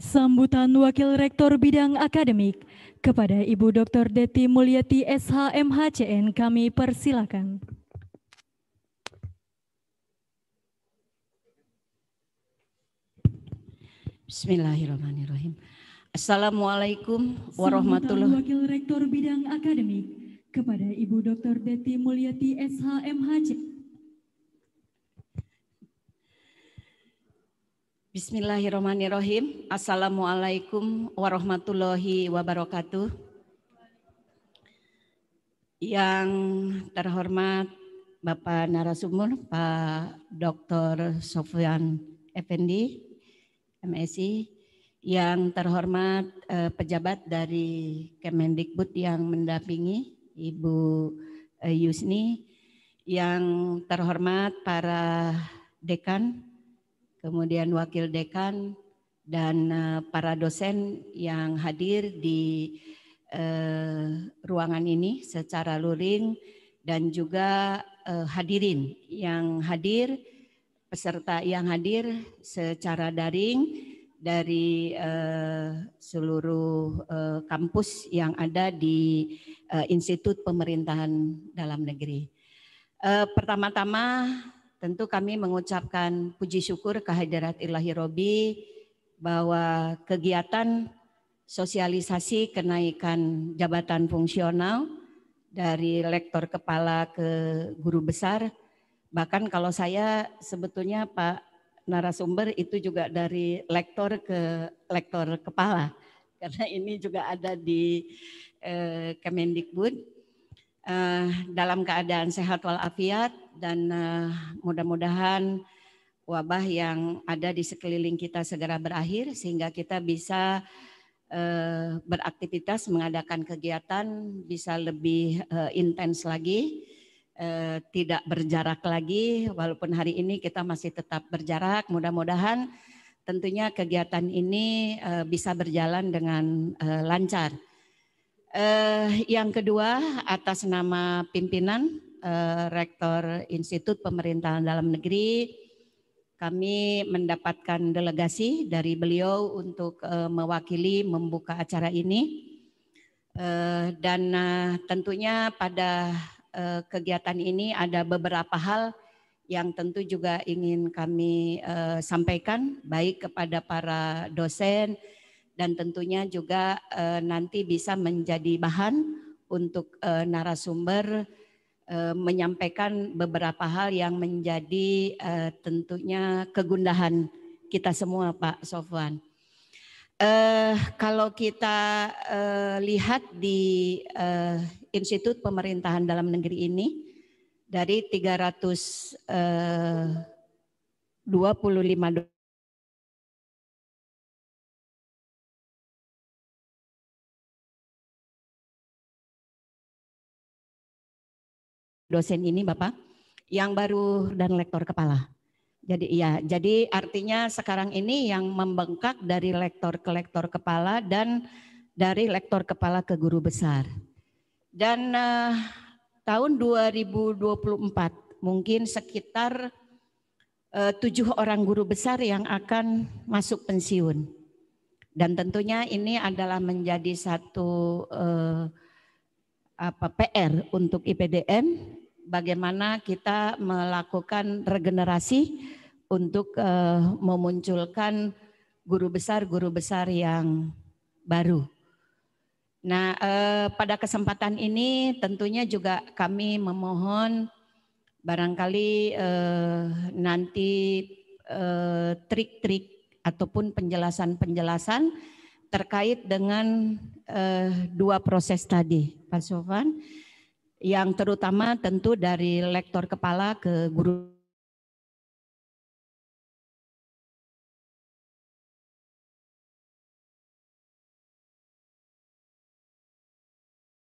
Sambutan Wakil Rektor Bidang Akademik kepada Ibu Dr. Deti Mulyati SHMHCN kami persilakan. Bismillahirrahmanirrahim. Assalamualaikum warahmatullahi wabarakatuh. Wakil Rektor Bidang Akademik kepada Ibu Dr. Deti Mulyati SHMHCN. Bismillahirrahmanirrahim. Assalamualaikum warahmatullahi wabarakatuh. Yang terhormat Bapak Narasumur, Pak Dr. Sofyan Effendi, MSI. Yang terhormat eh, pejabat dari Kemendikbud yang mendampingi Ibu eh, Yusni. Yang terhormat para dekan kemudian Wakil Dekan, dan eh, para dosen yang hadir di eh, ruangan ini secara luring dan juga eh, hadirin yang hadir peserta yang hadir secara daring dari seluruh kampus yang ada di Institut Pemerintahan Dalam Negeri. Pertama-tama Tentu kami mengucapkan puji syukur kehadirat ilahi Robi bahwa kegiatan sosialisasi kenaikan jabatan fungsional dari lektor kepala ke guru besar. Bahkan kalau saya sebetulnya Pak narasumber itu juga dari lektor ke lektor kepala. Karena ini juga ada di eh, Kemendikbud. Eh, dalam keadaan sehat walafiat, dan uh, mudah-mudahan wabah yang ada di sekeliling kita segera berakhir sehingga kita bisa uh, beraktivitas mengadakan kegiatan bisa lebih uh, intens lagi uh, tidak berjarak lagi walaupun hari ini kita masih tetap berjarak mudah-mudahan tentunya kegiatan ini uh, bisa berjalan dengan uh, lancar. Uh, yang kedua atas nama pimpinan Eh, Rektor Institut Pemerintahan Dalam Negeri, kami mendapatkan delegasi dari beliau untuk eh, mewakili membuka acara ini. Eh, dan tentunya pada kegiatan ini ada beberapa hal yang tentu juga ingin kami sampaikan baik kepada para dosen dan tentunya juga nanti bisa menjadi bahan untuk narasumber Eh, menyampaikan beberapa hal yang menjadi eh, tentunya kegundahan kita semua Pak Sofwan. Uh, kalau kita uh, lihat di uh, Institut Pemerintahan Dalam Negeri ini dari 325 uh, dosen ini Bapak yang baru dan lektor kepala. Jadi ya, jadi artinya sekarang ini yang membengkak dari lektor ke lektor kepala dan dari lektor kepala ke guru besar. Dan eh, tahun 2024 mungkin sekitar eh, tujuh orang guru besar yang akan masuk pensiun. Dan tentunya ini adalah menjadi satu eh, apa PR untuk IPDN bagaimana kita melakukan regenerasi untuk uh, memunculkan guru besar-guru besar yang baru. Nah, uh, pada kesempatan ini tentunya juga kami memohon barangkali uh, nanti trik-trik ataupun penjelasan-penjelasan terkait dengan uh, dua proses tadi, Pak Sofan yang terutama tentu dari lektor kepala ke guru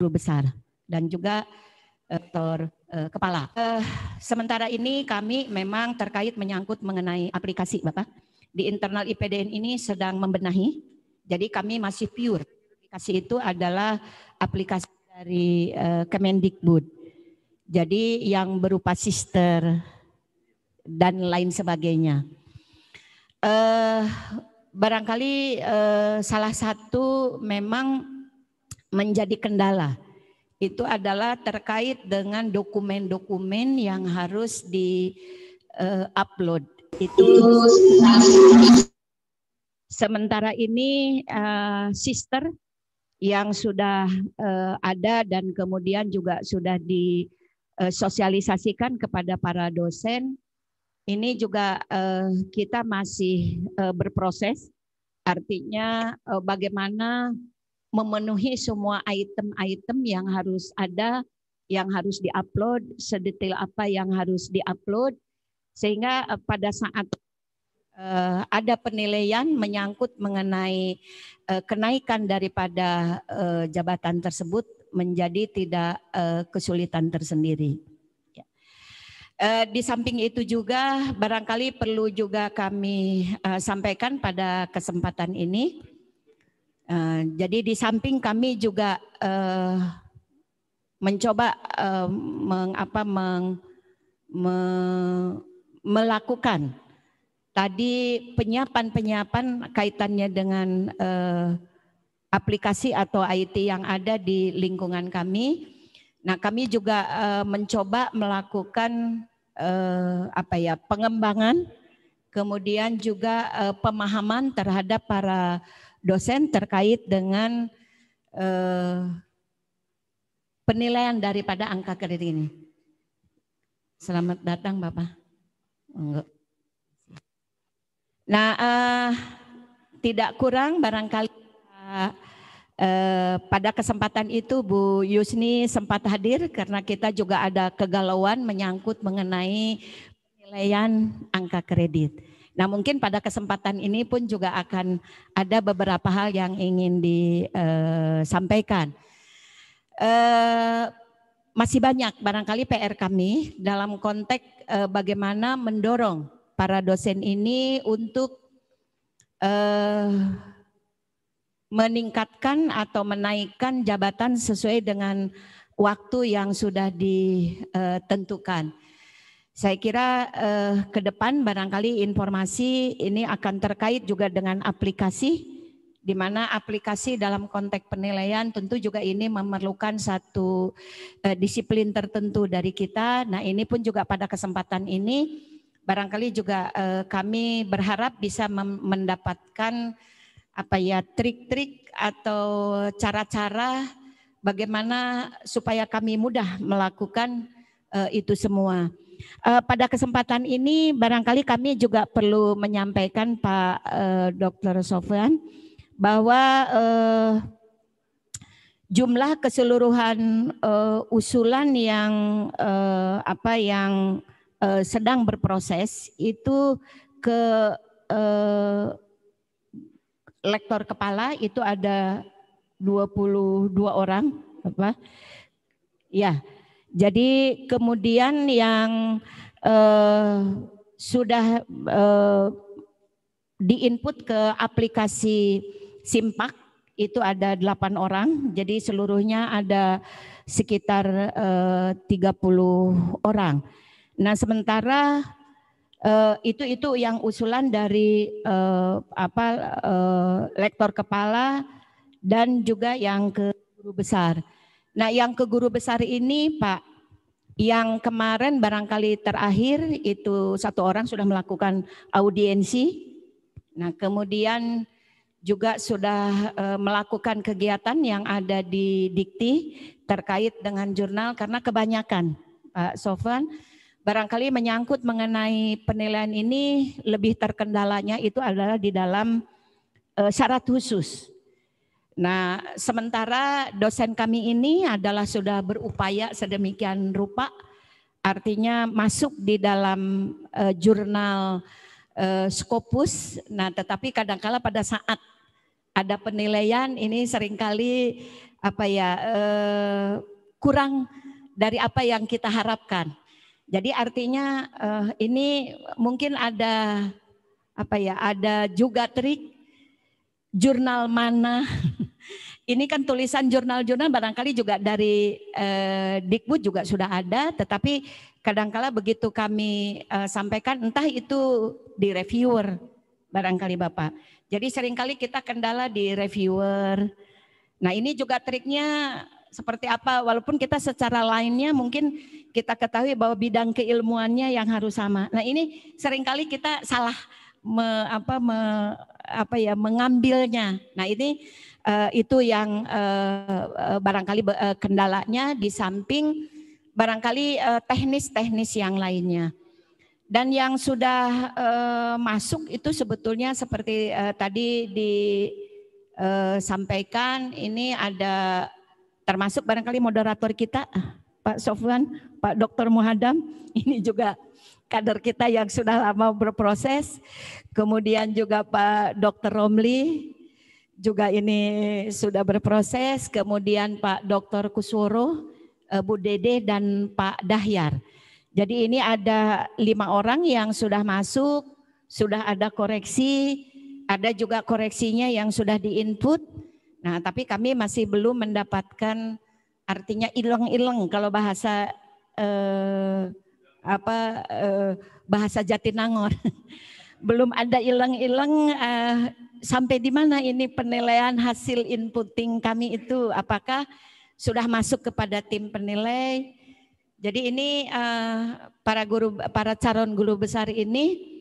besar dan juga eh, lektor eh, kepala. Eh, sementara ini kami memang terkait menyangkut mengenai aplikasi Bapak. Di internal IPDN ini sedang membenahi, jadi kami masih pure. Aplikasi itu adalah aplikasi dari uh, Kemendikbud. Jadi yang berupa sister dan lain sebagainya. Uh, barangkali uh, salah satu memang menjadi kendala itu adalah terkait dengan dokumen-dokumen yang harus di uh, upload. Itu sementara ini uh, sister yang sudah eh, ada dan kemudian juga sudah disosialisasikan eh, kepada para dosen. Ini juga eh, kita masih berproses, artinya bagaimana memenuhi semua item-item yang harus ada, yang harus diupload, sedetail apa yang harus diupload, sehingga pada saat uh, ada penilaian menyangkut mengenai uh, kenaikan daripada uh, jabatan tersebut menjadi tidak uh, kesulitan tersendiri. Ya. Uh, di samping itu juga barangkali perlu juga kami uh, sampaikan pada kesempatan ini. Uh, jadi di samping kami juga uh, mencoba uh, mengapa meng, me, melakukan Tadi penyiapan-penyiapan kaitannya dengan eh, aplikasi atau IT yang ada di lingkungan kami. Nah, kami juga eh, mencoba melakukan eh, apa ya pengembangan, kemudian juga eh, pemahaman terhadap para dosen terkait dengan eh, penilaian daripada angka kredit ini. Selamat datang, Bapak. Enggak. Nah, uh, tidak kurang barangkali uh, uh, pada kesempatan itu Bu Yusni sempat hadir karena kita juga ada kegalauan menyangkut mengenai penilaian angka kredit. Nah, mungkin pada kesempatan ini pun juga akan ada beberapa hal yang ingin disampaikan. Eh, uh, masih banyak barangkali PR kami dalam konteks uh, bagaimana mendorong para dosen ini untuk eh, meningkatkan atau menaikkan jabatan sesuai dengan waktu yang sudah ditentukan. Eh, Saya kira eh, ke depan barangkali informasi ini akan terkait juga dengan aplikasi, di mana aplikasi dalam konteks penilaian tentu juga ini memerlukan satu eh, disiplin tertentu dari kita. Nah ini pun juga pada kesempatan ini barangkali juga eh, kami berharap bisa mendapatkan apa ya trik-trik atau cara-cara bagaimana supaya kami mudah melakukan uh, itu semua. Uh, pada kesempatan ini barangkali kami juga perlu menyampaikan Pak uh, eh, Dr. Sofyan bahwa uh, jumlah keseluruhan uh, usulan yang uh, apa yang eh, sedang berproses itu ke eh, lektor kepala itu ada 22 orang apa ya jadi kemudian yang eh, sudah eh, diinput ke aplikasi Simpak itu ada delapan orang, jadi seluruhnya ada sekitar eh, 30 orang. Nah sementara eh, itu itu yang usulan dari uh, apa uh, lektor kepala dan juga yang ke guru besar. Nah yang ke guru besar ini Pak yang kemarin barangkali terakhir itu satu orang sudah melakukan audiensi. Nah, kemudian juga sudah uh, melakukan kegiatan yang ada di Dikti terkait dengan jurnal karena kebanyakan Pak Sofwan barangkali menyangkut mengenai penilaian ini lebih terkendalanya itu adalah di dalam eh, syarat khusus. Nah, sementara dosen kami ini adalah sudah berupaya sedemikian rupa, artinya masuk di dalam eh, jurnal eh, Scopus. Nah, tetapi kadangkala pada saat ada penilaian ini seringkali apa ya kurang dari apa yang kita harapkan. Jadi artinya uh, ini mungkin ada apa ya? Ada juga trik jurnal mana. ini kan tulisan jurnal-jurnal barangkali juga dari eh, Dikbud juga sudah ada, tetapi kadangkala begitu kami eh, sampaikan entah itu di reviewer barangkali Bapak. Jadi seringkali kita kendala di reviewer. Nah ini juga triknya seperti apa walaupun kita secara lainnya mungkin kita ketahui bahwa bidang keilmuannya yang harus sama. Nah, ini seringkali kita salah me, apa me, apa ya mengambilnya. Nah, ini uh, itu yang uh, barangkali uh, kendalanya di samping barangkali teknis-teknis uh, yang lainnya. Dan yang sudah uh, masuk itu sebetulnya seperti uh, tadi disampaikan ini ada termasuk barangkali moderator kita ah, Pak Sofwan, Pak Dr. Muhadam, ini juga kader kita yang sudah lama berproses. Kemudian juga Pak Dr. Romli, juga ini sudah berproses. Kemudian Pak Dr. Kusworo, eh, Bu Dede, dan Pak Dahyar. Jadi ini ada lima orang yang sudah masuk, sudah ada koreksi, ada juga koreksinya yang sudah diinput Nah, tapi kami masih belum mendapatkan artinya ileng-ileng kalau bahasa eh, apa eh, bahasa Jatinangor. belum ada ileng-ileng eh, sampai di mana ini penilaian hasil inputing kami itu apakah sudah masuk kepada tim penilai. Jadi ini eh, para guru para calon guru besar ini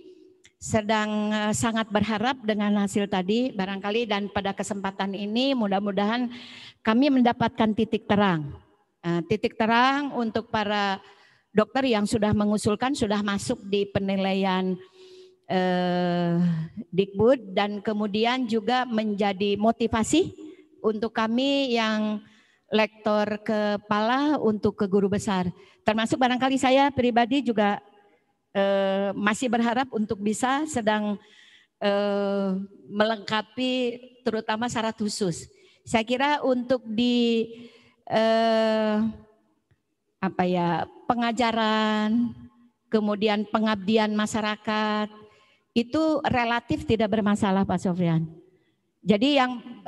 sedang eh, sangat berharap dengan hasil tadi barangkali dan pada kesempatan ini mudah-mudahan kami mendapatkan titik terang. Eh, titik terang untuk para dokter yang sudah mengusulkan sudah masuk di penilaian eh, Dikbud dan kemudian juga menjadi motivasi untuk kami yang lektor kepala untuk ke guru besar. Termasuk barangkali saya pribadi juga Eh, masih berharap untuk bisa sedang eh, melengkapi terutama syarat khusus. Saya kira untuk di eh, apa ya pengajaran, kemudian pengabdian masyarakat itu relatif tidak bermasalah Pak sofian Jadi yang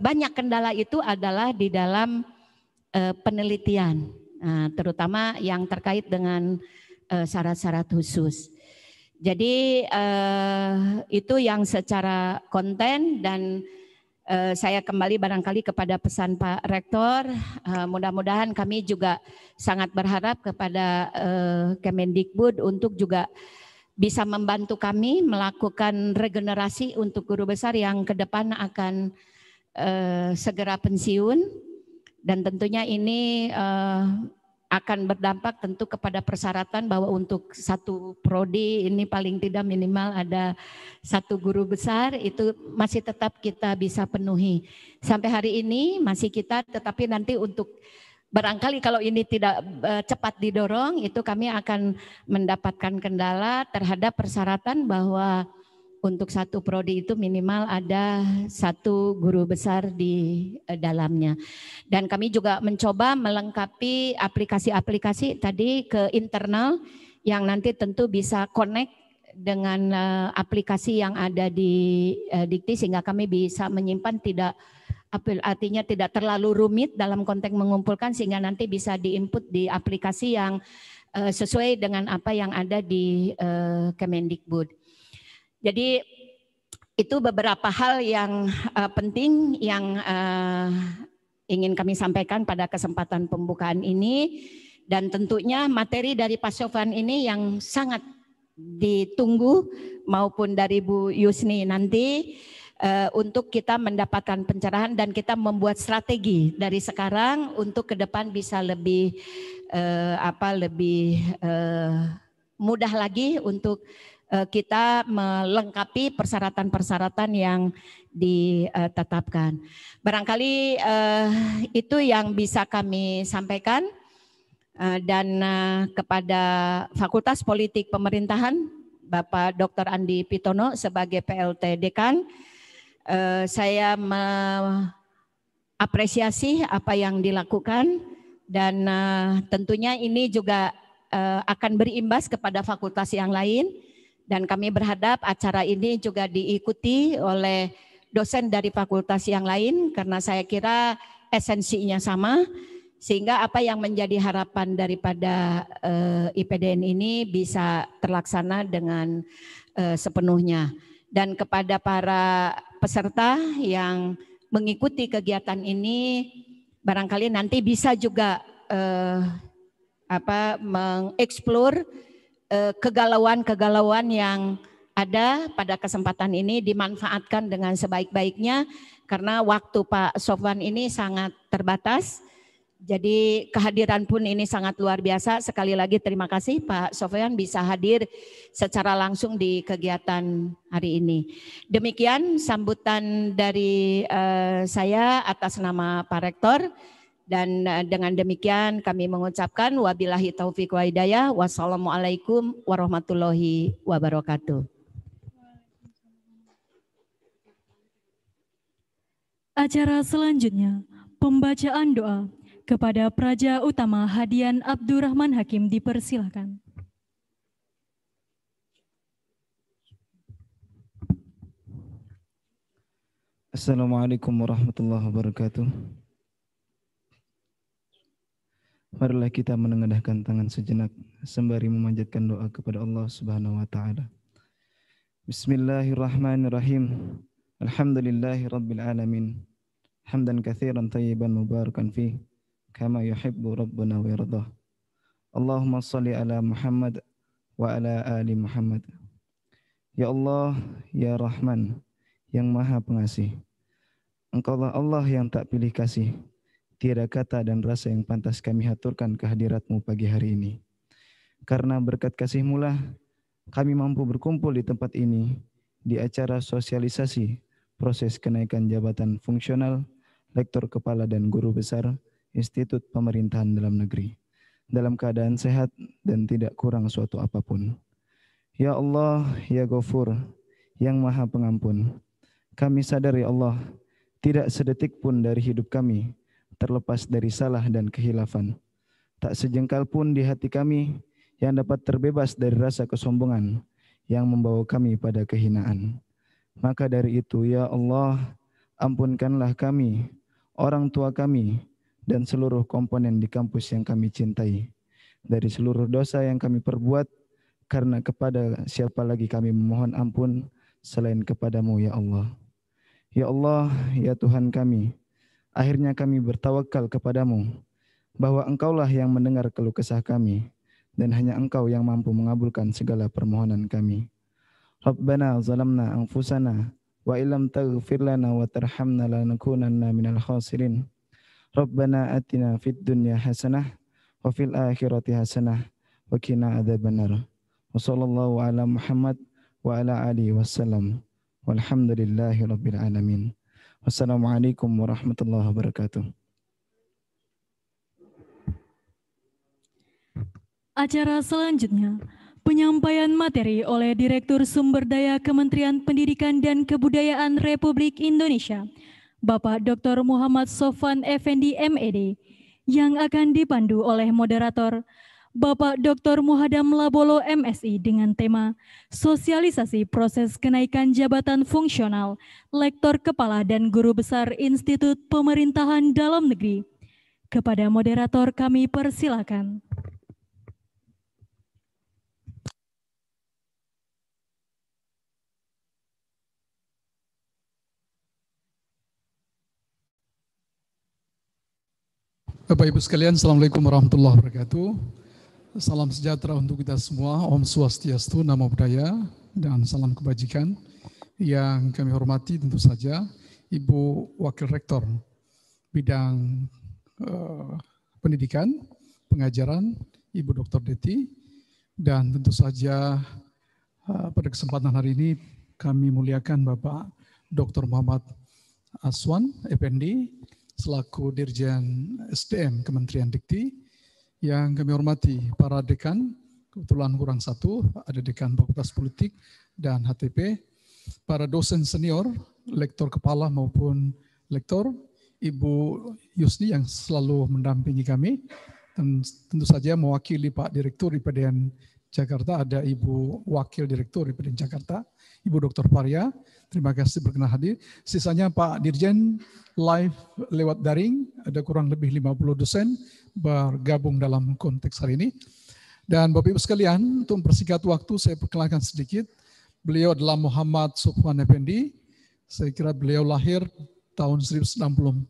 banyak kendala itu adalah di dalam penelitian, nah, terutama yang terkait dengan Eh, syarat-syarat khusus. Jadi eh, itu yang secara konten dan eh, saya kembali barangkali kepada pesan Pak Rektor. Eh, Mudah-mudahan kami juga sangat berharap kepada eh, Kemendikbud untuk juga bisa membantu kami melakukan regenerasi untuk guru besar yang ke depan akan eh, segera pensiun. Dan tentunya ini eh, akan berdampak tentu kepada persyaratan bahwa untuk satu prodi ini paling tidak minimal ada satu guru besar itu masih tetap kita bisa penuhi sampai hari ini masih kita tetapi nanti untuk barangkali kalau ini tidak e, cepat didorong itu kami akan mendapatkan kendala terhadap persyaratan bahwa untuk satu prodi itu minimal ada satu guru besar di eh, dalamnya. Dan kami juga mencoba melengkapi aplikasi-aplikasi tadi ke internal yang nanti tentu bisa connect dengan eh, aplikasi yang ada di eh, Dikti sehingga kami bisa menyimpan tidak artinya tidak terlalu rumit dalam konteks mengumpulkan sehingga nanti bisa diinput di aplikasi yang sesuai dengan apa yang ada di Kemendikbud. Jadi itu beberapa hal yang uh, penting yang uh, ingin kami sampaikan pada kesempatan pembukaan ini dan tentunya materi dari Pak Sofan ini yang sangat ditunggu maupun dari Bu Yusni nanti uh, untuk kita mendapatkan pencerahan dan kita membuat strategi dari sekarang untuk ke depan bisa lebih uh, apa lebih uh, mudah lagi untuk Eh, kita melengkapi persyaratan-persyaratan yang ditetapkan. Barangkali eh, itu yang bisa kami sampaikan eh, dan kepada Fakultas Politik Pemerintahan Bapak Dr. Andi Pitono sebagai PLT Dekan saya mengapresiasi apa yang dilakukan dan tentunya ini juga akan berimbas kepada fakultas yang lain dan kami berhadap acara ini juga diikuti oleh dosen dari fakultas yang lain karena saya kira esensinya sama sehingga apa yang menjadi harapan daripada uh, eh, IPDN ini bisa terlaksana dengan uh, sepenuhnya dan kepada para peserta yang mengikuti kegiatan ini barangkali nanti bisa juga uh, apa mengeksplor Eh, kegalauan-kegalauan yang ada pada kesempatan ini dimanfaatkan dengan sebaik-baiknya karena waktu Pak Sofwan ini sangat terbatas. Jadi kehadiran pun ini sangat luar biasa. Sekali lagi terima kasih Pak Sofyan bisa hadir secara langsung di kegiatan hari ini. Demikian sambutan dari eh, saya atas nama Pak Rektor. Dan eh, dengan demikian kami mengucapkan wabillahi taufiq wa hidayah. Wassalamualaikum warahmatullahi wabarakatuh. Acara selanjutnya, pembacaan doa kepada Praja Utama Hadian Abdurrahman Hakim dipersilakan. Assalamualaikum warahmatullahi wabarakatuh marilah kita menengadahkan tangan sejenak sembari memanjatkan doa kepada Allah Subhanahu wa taala. Bismillahirrahmanirrahim. Alhamdulillahi rabbil alamin. Hamdan katsiran tayyiban mubarakan fi kama yuhibbu rabbuna wa yardah. Allahumma salli ala Muhammad wa ala ali Muhammad. Ya Allah, ya Rahman, yang Maha Pengasih. Engkaulah Allah yang tak pilih kasih Tiada kata dan rasa yang pantas kami haturkan kehadiratmu pagi hari ini. Karena berkat kasihmu lah, kami mampu berkumpul di tempat ini, di acara sosialisasi, proses kenaikan jabatan fungsional, lektor kepala dan guru besar, Institut Pemerintahan Dalam Negeri, dalam keadaan sehat dan tidak kurang suatu apapun. Ya Allah, Ya Gofur yang maha pengampun, kami sadari Allah, tidak sedetik pun dari hidup kami terlepas dari salah dan kehilafan. Tak sejengkal pun di hati kami yang dapat terbebas dari rasa kesombongan yang membawa kami pada kehinaan. Maka dari itu, ya Allah, ampunkanlah kami, orang tua kami, dan seluruh komponen di kampus yang kami cintai. Dari seluruh dosa yang kami perbuat, karena kepada siapa lagi kami memohon ampun selain kepadamu, ya Allah. Ya Allah, ya Tuhan kami, Akhirnya kami bertawakal kepadamu, bahwa engkaulah yang mendengar keluh kesah kami, dan hanya engkau yang mampu mengabulkan segala permohonan kami. Rabbana zalamna anfusana, wa ilam taghfir lana wa tarhamna lanakunanna minal khasirin. Rabbana atina fid dunya hasanah, wa fil akhirati hasanah, wa kina adzabannar. Wa sallallahu ala Muhammad wa ala alihi wasallam. Walhamdulillahi rabbil alamin. Wassalamualaikum warahmatullahi wabarakatuh. Acara selanjutnya, penyampaian materi oleh Direktur Sumber Daya Kementerian Pendidikan dan Kebudayaan Republik Indonesia, Bapak Dr. Muhammad Sofan Effendi MED, yang akan dipandu oleh moderator Bapak Dr. Muhadam Labolo MSI dengan tema Sosialisasi Proses Kenaikan Jabatan Fungsional Lektor Kepala dan Guru Besar Institut Pemerintahan Dalam Negeri. Kepada moderator kami persilakan. Bapak Ibu sekalian, Assalamualaikum warahmatullahi wabarakatuh. Salam sejahtera untuk kita semua, Om Swastiastu, Nama Budaya, dan salam kebajikan. Yang kami hormati tentu saja Ibu Wakil Rektor Bidang uh, Pendidikan, Pengajaran, Ibu Dr. Deti, dan tentu saja uh, pada kesempatan hari ini kami muliakan Bapak Dr. Muhammad Aswan, Effendi, selaku Dirjen SDM Kementerian Dikti, yang kami hormati para dekan, kebetulan kurang satu, ada dekan Fakultas Politik dan HTP, para dosen senior, lektor kepala maupun lektor, Ibu Yusni yang selalu mendampingi kami, dan tentu saja mewakili Pak Direktur di Jakarta ada Ibu Wakil Direktur IPDN Jakarta, Ibu Dr. Faria. Terima kasih berkenan hadir. Sisanya Pak Dirjen live lewat daring, ada kurang lebih 50 dosen bergabung dalam konteks hari ini. Dan Bapak Ibu sekalian, untuk mempersingkat waktu saya perkenalkan sedikit. Beliau adalah Muhammad Sofwan Effendi. Saya kira beliau lahir tahun 1964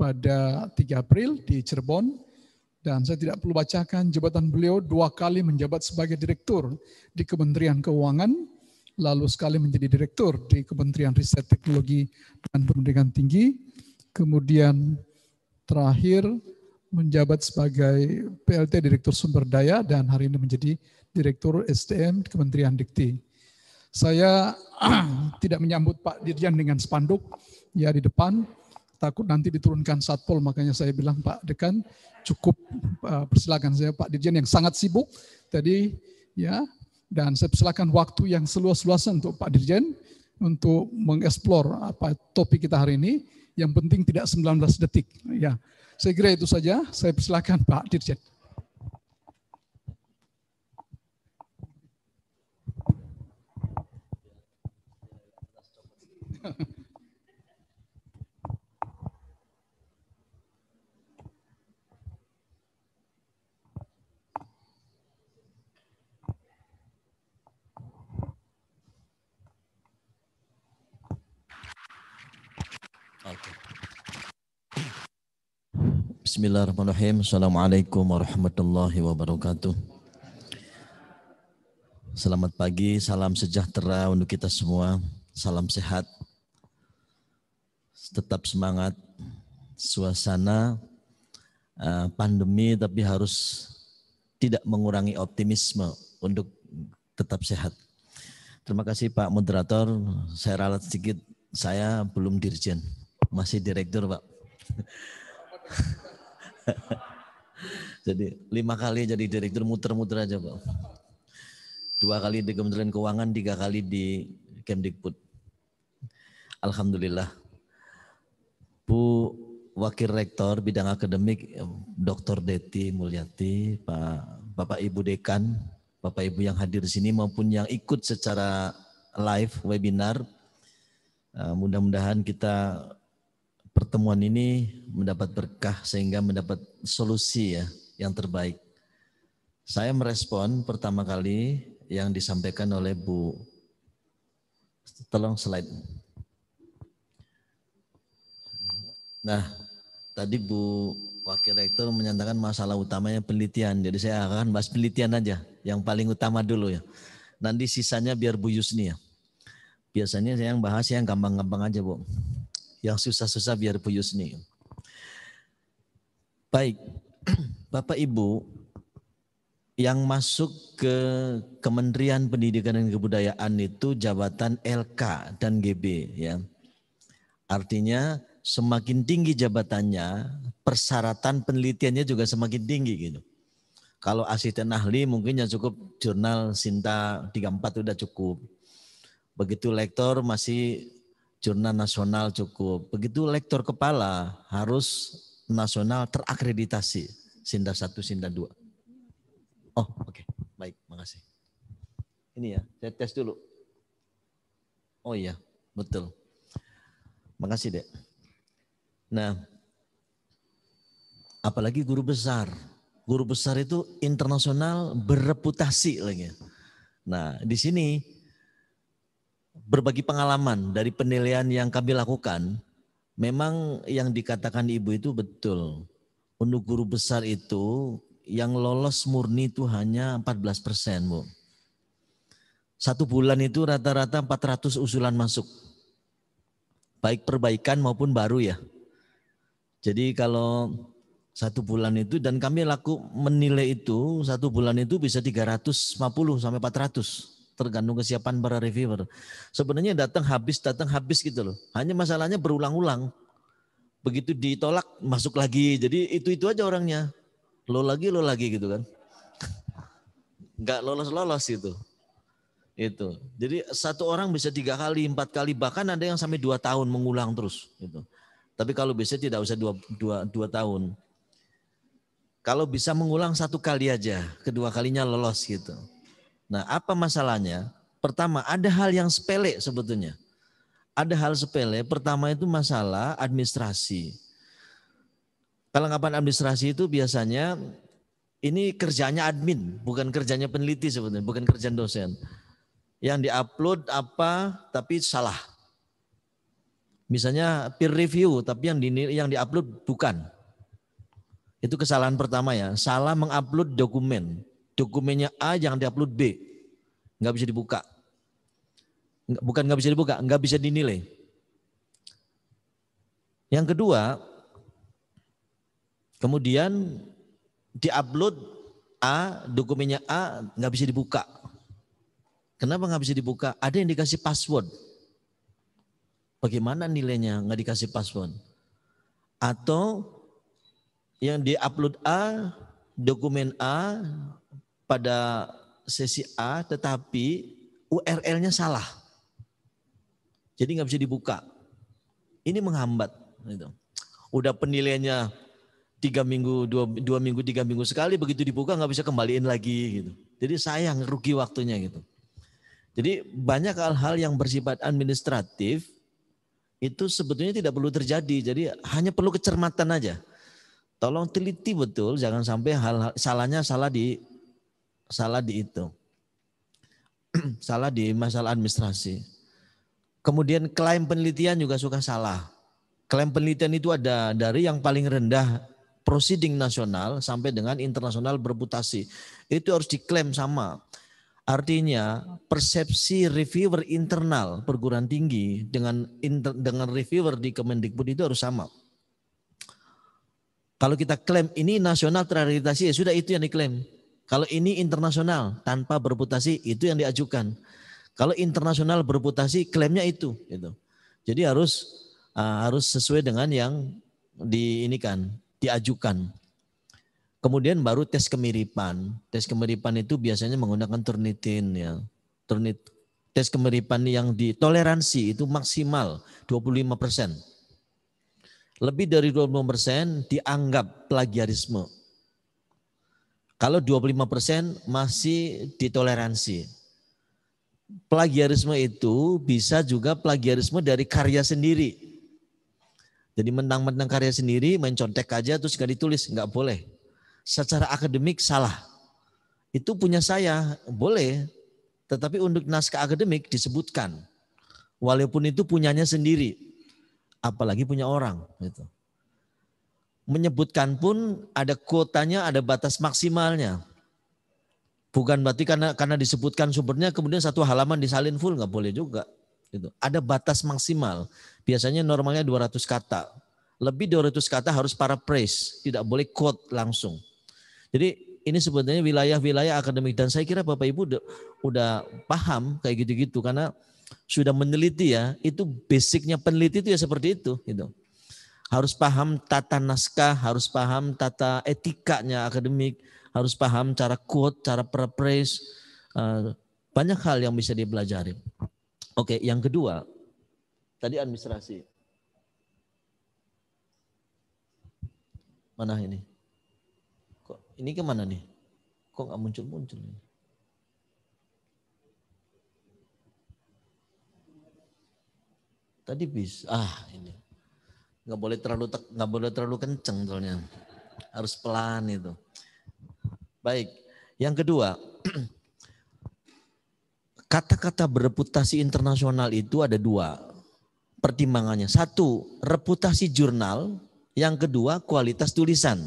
pada 3 April di Cirebon dan saya tidak perlu bacakan jabatan beliau dua kali menjabat sebagai direktur di Kementerian Keuangan, lalu sekali menjadi direktur di Kementerian Riset Teknologi dan Pendidikan Tinggi, kemudian terakhir menjabat sebagai PLT Direktur Sumber Daya dan hari ini menjadi Direktur SDM Kementerian Dikti. Saya tidak menyambut Pak Dirjen dengan spanduk ya di depan, takut nanti diturunkan satpol makanya saya bilang Pak Dekan cukup uh, persilakan saya Pak Dirjen yang sangat sibuk tadi ya dan saya persilakan waktu yang seluas-luasnya untuk Pak Dirjen untuk mengeksplor apa topik kita hari ini yang penting tidak 19 detik ya saya kira itu saja saya persilakan Pak Dirjen Bismillahirrahmanirrahim. Assalamualaikum warahmatullahi wabarakatuh. Selamat pagi, salam sejahtera untuk kita semua. Salam sehat. Tetap semangat. Suasana eh, pandemi tapi harus tidak mengurangi optimisme untuk tetap sehat. Terima kasih Pak Moderator. Saya ralat sedikit. Saya belum dirjen, masih direktur Pak. jadi lima kali jadi direktur muter-muter aja Pak. Dua kali di Kementerian Keuangan, tiga kali di Kemdikbud. Alhamdulillah. Bu Wakil Rektor Bidang Akademik Dr. Deti Mulyati, Pak Bapak Ibu Dekan, Bapak Ibu yang hadir di sini maupun yang ikut secara live webinar. Eh, mudah-mudahan kita pertemuan ini mendapat berkah sehingga mendapat solusi ya yang terbaik. Saya merespon pertama kali yang disampaikan oleh Bu tolong slide. Nah, tadi Bu Wakil Rektor menyatakan masalah utamanya penelitian. Jadi saya akan bahas penelitian aja, yang paling utama dulu ya. Nanti sisanya biar Bu Yusni ya. Biasanya saya yang bahas yang gampang-gampang aja, Bu. Yang susah-susah biar puyus nih. Baik, Bapak Ibu yang masuk ke Kementerian Pendidikan dan Kebudayaan itu jabatan LK dan GB ya. Artinya semakin tinggi jabatannya, persyaratan penelitiannya juga semakin tinggi gitu. Kalau asisten ahli mungkin yang cukup jurnal Sinta 34 sudah cukup. Begitu lektor masih jurnal nasional cukup. Begitu lektor kepala harus nasional terakreditasi. Sinda satu Sinda dua. Oh, oke. Okay. Baik, makasih. Ini ya, saya tes dulu. Oh iya, betul. Makasih, Dek. Nah, apalagi guru besar. Guru besar itu internasional bereputasi lagi. Nah, di sini berbagi pengalaman dari penilaian yang kami lakukan, memang yang dikatakan ibu itu betul. Untuk guru besar itu yang lolos murni itu hanya 14 persen, Bu. Satu bulan itu rata-rata 400 usulan masuk. Baik perbaikan maupun baru ya. Jadi kalau satu bulan itu dan kami laku menilai itu satu bulan itu bisa 350 sampai 400 tergantung kesiapan para reviewer. Sebenarnya datang habis, datang habis gitu loh. Hanya masalahnya berulang-ulang. Begitu ditolak, masuk lagi. Jadi itu-itu aja orangnya. Lo lagi, lo lagi gitu kan. Gak lolos-lolos gitu. Itu. Jadi satu orang bisa tiga kali, empat kali, bahkan ada yang sampai dua tahun mengulang terus. Gitu. Tapi kalau bisa tidak usah dua, dua, dua tahun. Kalau bisa mengulang satu kali aja, kedua kalinya lolos gitu. Nah, apa masalahnya? Pertama, ada hal yang sepele sebetulnya. Ada hal sepele. Pertama itu masalah administrasi. Kelengkapan administrasi itu biasanya ini kerjanya admin, bukan kerjanya peneliti sebetulnya, bukan kerjaan dosen. Yang diupload apa tapi salah. Misalnya peer review tapi yang di yang diupload bukan. Itu kesalahan pertama ya, salah mengupload dokumen. Dokumennya A jangan diupload B. Nggak bisa dibuka. Bukan nggak bisa dibuka, nggak bisa dinilai. Yang kedua, kemudian diupload A, dokumennya A nggak bisa dibuka. Kenapa nggak bisa dibuka? Ada yang dikasih password. Bagaimana nilainya nggak dikasih password? Atau yang diupload A, dokumen A, pada sesi A tetapi URL-nya salah. Jadi nggak bisa dibuka. Ini menghambat. Gitu. Udah penilaiannya tiga minggu, dua, dua minggu, tiga minggu sekali begitu dibuka nggak bisa kembaliin lagi gitu. Jadi sayang rugi waktunya gitu. Jadi banyak hal-hal yang bersifat administratif itu sebetulnya tidak perlu terjadi. Jadi hanya perlu kecermatan aja. Tolong teliti betul, jangan sampai hal, -hal salahnya salah di salah di itu. salah di masalah administrasi. Kemudian klaim penelitian juga suka salah. Klaim penelitian itu ada dari yang paling rendah proceeding nasional sampai dengan internasional berputasi. Itu harus diklaim sama. Artinya persepsi reviewer internal perguruan tinggi dengan inter, dengan reviewer di Kemendikbud itu harus sama. Kalau kita klaim ini nasional terakreditasi ya sudah itu yang diklaim. Kalau ini internasional tanpa berputasi itu yang diajukan. Kalau internasional berputasi klaimnya itu gitu. Jadi harus uh, harus sesuai dengan yang di ini kan diajukan. Kemudian baru tes kemiripan. Tes kemiripan itu biasanya menggunakan Turnitin ya. Turnit tes kemiripan yang ditoleransi itu maksimal 25 persen. Lebih dari 25 persen dianggap plagiarisme. Kalau 25% masih ditoleransi. Plagiarisme itu bisa juga plagiarisme dari karya sendiri. Jadi mentang-mentang karya sendiri mencontek aja terus gak ditulis, nggak boleh. Secara akademik salah. Itu punya saya, boleh. Tetapi untuk naskah akademik disebutkan. Walaupun itu punyanya sendiri. Apalagi punya orang. Gitu menyebutkan pun ada kuotanya, ada batas maksimalnya. Bukan berarti karena karena disebutkan sumbernya kemudian satu halaman disalin full nggak boleh juga. Gitu. Ada batas maksimal. Biasanya normalnya 200 kata. Lebih 200 kata harus para paraphrase, tidak boleh quote langsung. Jadi ini sebenarnya wilayah-wilayah akademik dan saya kira Bapak Ibu udah, udah paham kayak gitu-gitu karena sudah meneliti ya, itu basicnya peneliti itu ya seperti itu gitu harus paham tata naskah, harus paham tata etikanya akademik, harus paham cara quote, cara paraphrase, eh, banyak hal yang bisa dipelajari. Oke, yang kedua, tadi administrasi. Mana ini? Kok ini kemana nih? Kok nggak muncul-muncul ini? Tadi bis, ah ini nggak boleh terlalu nggak boleh terlalu kenceng soalnya harus pelan itu baik yang kedua kata-kata bereputasi internasional itu ada dua pertimbangannya satu reputasi jurnal yang kedua kualitas tulisan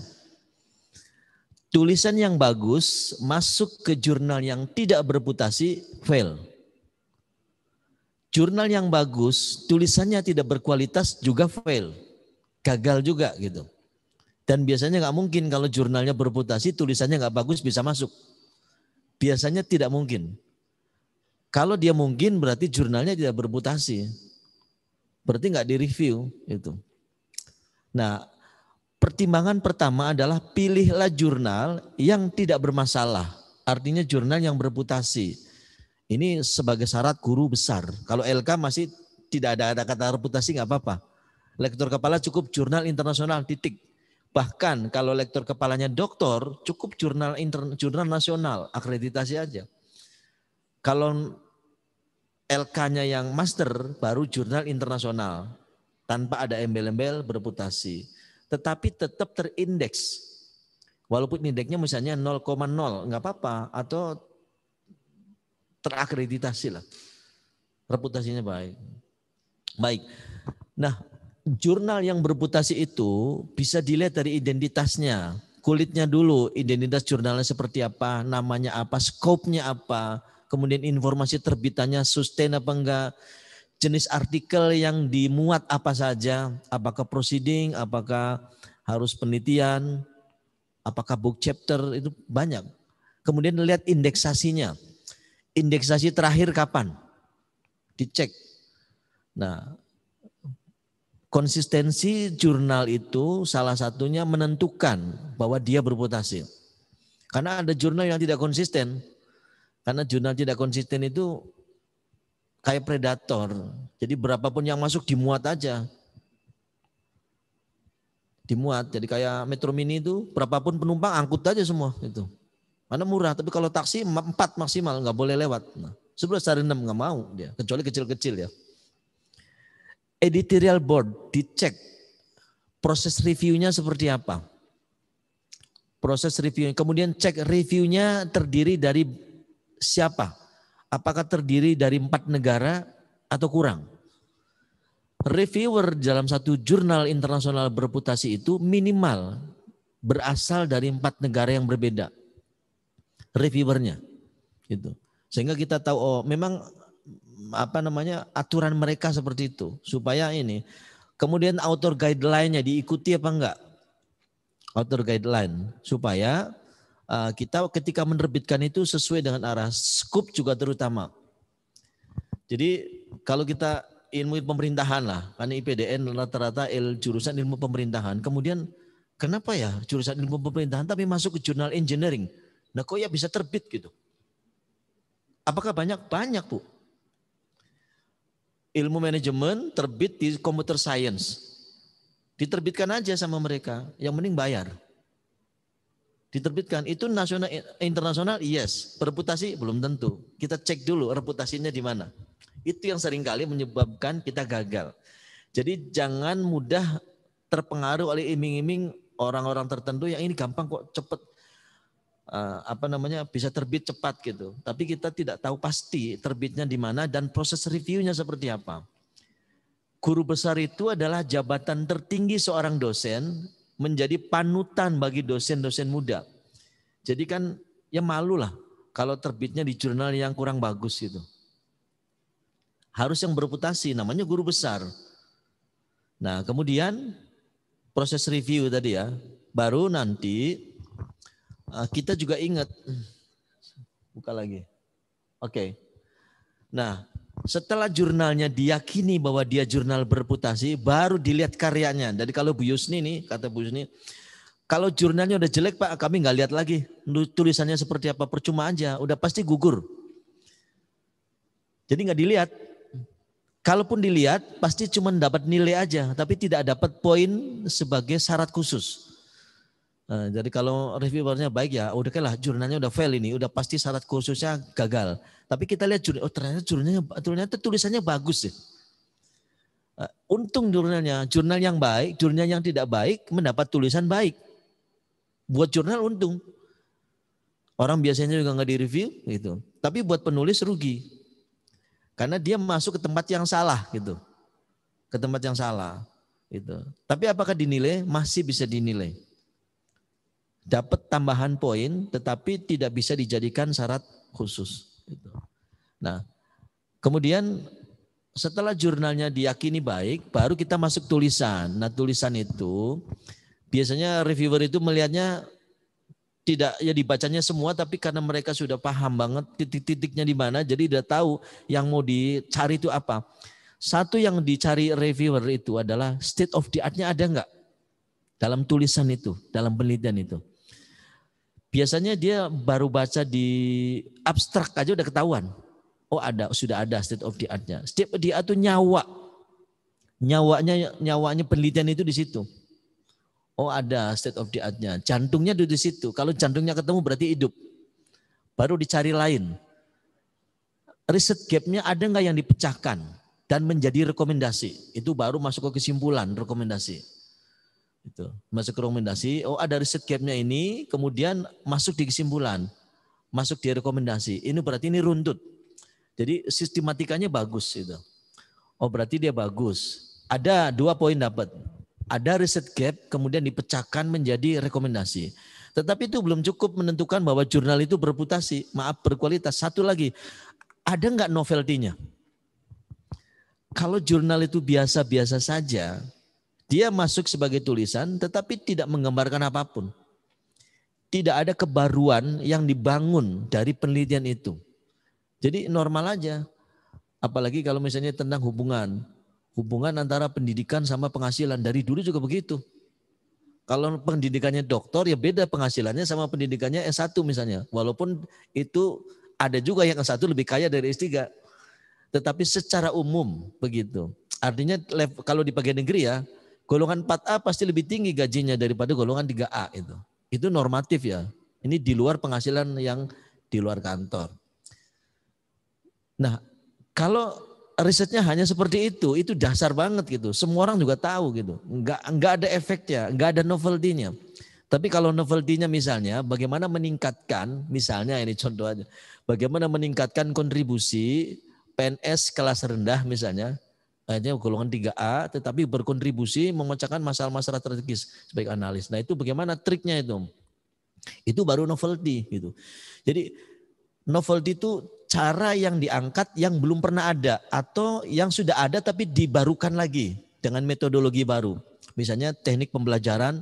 tulisan yang bagus masuk ke jurnal yang tidak bereputasi fail jurnal yang bagus tulisannya tidak berkualitas juga fail gagal juga gitu. Dan biasanya nggak mungkin kalau jurnalnya berputasi tulisannya nggak bagus bisa masuk. Biasanya tidak mungkin. Kalau dia mungkin berarti jurnalnya tidak berputasi. Berarti nggak direview itu. Nah, pertimbangan pertama adalah pilihlah jurnal yang tidak bermasalah. Artinya jurnal yang berputasi. Ini sebagai syarat guru besar. Kalau LK masih tidak ada, ada kata reputasi nggak apa-apa Lektor kepala cukup jurnal internasional titik. Bahkan kalau lektor kepalanya doktor, cukup jurnal inter, jurnal nasional, akreditasi aja. Kalau LK-nya yang master, baru jurnal internasional. Tanpa ada embel-embel bereputasi. Tetapi tetap terindeks. Walaupun indeksnya misalnya 0,0, nggak apa-apa. Atau terakreditasi lah. Reputasinya baik. Baik. Nah, jurnal yang berputasi itu bisa dilihat dari identitasnya. Kulitnya dulu, identitas jurnalnya seperti apa, namanya apa, skopnya apa, kemudian informasi terbitannya sustain apa enggak, jenis artikel yang dimuat apa saja, apakah proceeding, apakah harus penelitian, apakah book chapter, itu banyak. Kemudian lihat indeksasinya. Indeksasi terakhir kapan? Dicek. Nah, Konsistensi jurnal itu salah satunya menentukan bahwa dia berputasi. Karena ada jurnal yang tidak konsisten. Karena jurnal tidak konsisten itu kayak predator. Jadi berapapun yang masuk dimuat aja. Dimuat. Jadi kayak Metro Mini itu berapapun penumpang angkut aja semua itu. Karena murah, tapi kalau taksi empat maksimal nggak boleh lewat. Nah, sebelah sehari enam nggak mau dia, kecuali kecil-kecil ya editorial board dicek proses reviewnya seperti apa. Proses review, kemudian cek reviewnya terdiri dari siapa? Apakah terdiri dari empat negara atau kurang? Reviewer dalam satu jurnal internasional berputasi itu minimal berasal dari empat negara yang berbeda. Reviewernya, gitu. Sehingga kita tahu oh memang apa namanya aturan mereka seperti itu supaya ini kemudian author guideline-nya diikuti apa enggak author guideline supaya uh, kita ketika menerbitkan itu sesuai dengan arah scope juga terutama jadi kalau kita ilmu pemerintahan lah kan IPDN rata-rata il jurusan ilmu pemerintahan kemudian kenapa ya jurusan ilmu pemerintahan tapi masuk ke jurnal engineering nah kok ya bisa terbit gitu apakah banyak banyak bu ilmu manajemen terbit di computer science. Diterbitkan aja sama mereka, yang mending bayar. Diterbitkan itu nasional internasional yes, reputasi belum tentu. Kita cek dulu reputasinya di mana. Itu yang seringkali menyebabkan kita gagal. Jadi jangan mudah terpengaruh oleh iming-iming orang-orang tertentu yang ini gampang kok cepet Eh, apa namanya bisa terbit cepat gitu. Tapi kita tidak tahu pasti terbitnya di mana dan proses reviewnya seperti apa. Guru besar itu adalah jabatan tertinggi seorang dosen menjadi panutan bagi dosen-dosen muda. Jadi kan ya malu lah kalau terbitnya di jurnal yang kurang bagus gitu. Harus yang berputasi namanya guru besar. Nah kemudian proses review tadi ya. Baru nanti Eh, kita juga ingat. Buka lagi. Oke. Okay. Nah, setelah jurnalnya diyakini bahwa dia jurnal berputasi, baru dilihat karyanya. Jadi kalau Bu Yusni nih, kata Bu Yusni, kalau jurnalnya udah jelek Pak, kami nggak lihat lagi. Tulisannya seperti apa, percuma aja. Udah pasti gugur. Jadi nggak dilihat. Kalaupun dilihat, pasti cuma dapat nilai aja. Tapi tidak dapat poin sebagai syarat khusus. Eh, jadi kalau reviewernya baik ya, oh, udah kalah jurnalnya udah fail ini, udah pasti syarat kursusnya gagal. Tapi kita lihat jurnal, oh ternyata jurnalnya, ternyata tulisannya bagus sih. Eh, untung jurnalnya, jurnal yang baik, jurnal yang tidak baik mendapat tulisan baik. Buat jurnal untung. Orang biasanya juga nggak direview gitu. Tapi buat penulis rugi. Karena dia masuk ke tempat yang salah gitu. Ke tempat yang salah gitu. Tapi apakah dinilai? Masih bisa dinilai dapat tambahan poin tetapi tidak bisa dijadikan syarat khusus. Gitu. Nah, kemudian setelah jurnalnya diyakini baik, baru kita masuk tulisan. Nah, tulisan itu biasanya reviewer itu melihatnya tidak ya dibacanya semua tapi karena mereka sudah paham banget titik-titiknya di mana jadi udah tahu yang mau dicari itu apa. Satu yang dicari reviewer itu adalah state of the art-nya ada enggak dalam tulisan itu, dalam penelitian itu. Biasanya dia baru baca di abstrak aja udah ketahuan. Oh ada, sudah ada state of the art-nya. State of the art itu nyawa. Nyawanya, nyawanya penelitian itu di situ. Oh ada state of the art-nya. Jantungnya di situ. Kalau jantungnya ketemu berarti hidup. Baru dicari lain. Riset gap-nya ada nggak yang dipecahkan dan menjadi rekomendasi. Itu baru masuk ke kesimpulan rekomendasi. Itu masuk rekomendasi. Oh ada riset gapnya ini, kemudian masuk di kesimpulan, masuk di rekomendasi. Ini berarti ini runtut. Jadi sistematikanya bagus itu. Oh berarti dia bagus. Ada dua poin dapat. Ada riset gap kemudian dipecahkan menjadi rekomendasi. Tetapi itu belum cukup menentukan bahwa jurnal itu berputasi, maaf berkualitas. Satu lagi, ada nggak novelty-nya? Kalau jurnal itu biasa-biasa saja, dia masuk sebagai tulisan tetapi tidak menggambarkan apapun. Tidak ada kebaruan yang dibangun dari penelitian itu. Jadi normal aja. Apalagi kalau misalnya tentang hubungan. Hubungan antara pendidikan sama penghasilan. Dari dulu juga begitu. Kalau pendidikannya doktor ya beda penghasilannya sama pendidikannya S1 misalnya. Walaupun itu ada juga yang S1 lebih kaya dari S3. Tetapi secara umum begitu. Artinya kalau di bagian negeri ya, Golongan 4A pasti lebih tinggi gajinya daripada golongan 3A itu. Itu normatif ya. Ini di luar penghasilan yang di luar kantor. Nah, kalau risetnya hanya seperti itu, itu dasar banget gitu. Semua orang juga tahu gitu. Enggak enggak ada efeknya, enggak ada novelty-nya. Tapi kalau novelty-nya misalnya bagaimana meningkatkan, misalnya ini contoh aja, bagaimana meningkatkan kontribusi PNS kelas rendah misalnya hanya golongan 3A tetapi berkontribusi memecahkan masalah-masalah strategis sebagai analis. Nah, itu bagaimana triknya itu? Itu baru novelty gitu. Jadi novelty itu cara yang diangkat yang belum pernah ada atau yang sudah ada tapi dibarukan lagi dengan metodologi baru. Misalnya teknik pembelajaran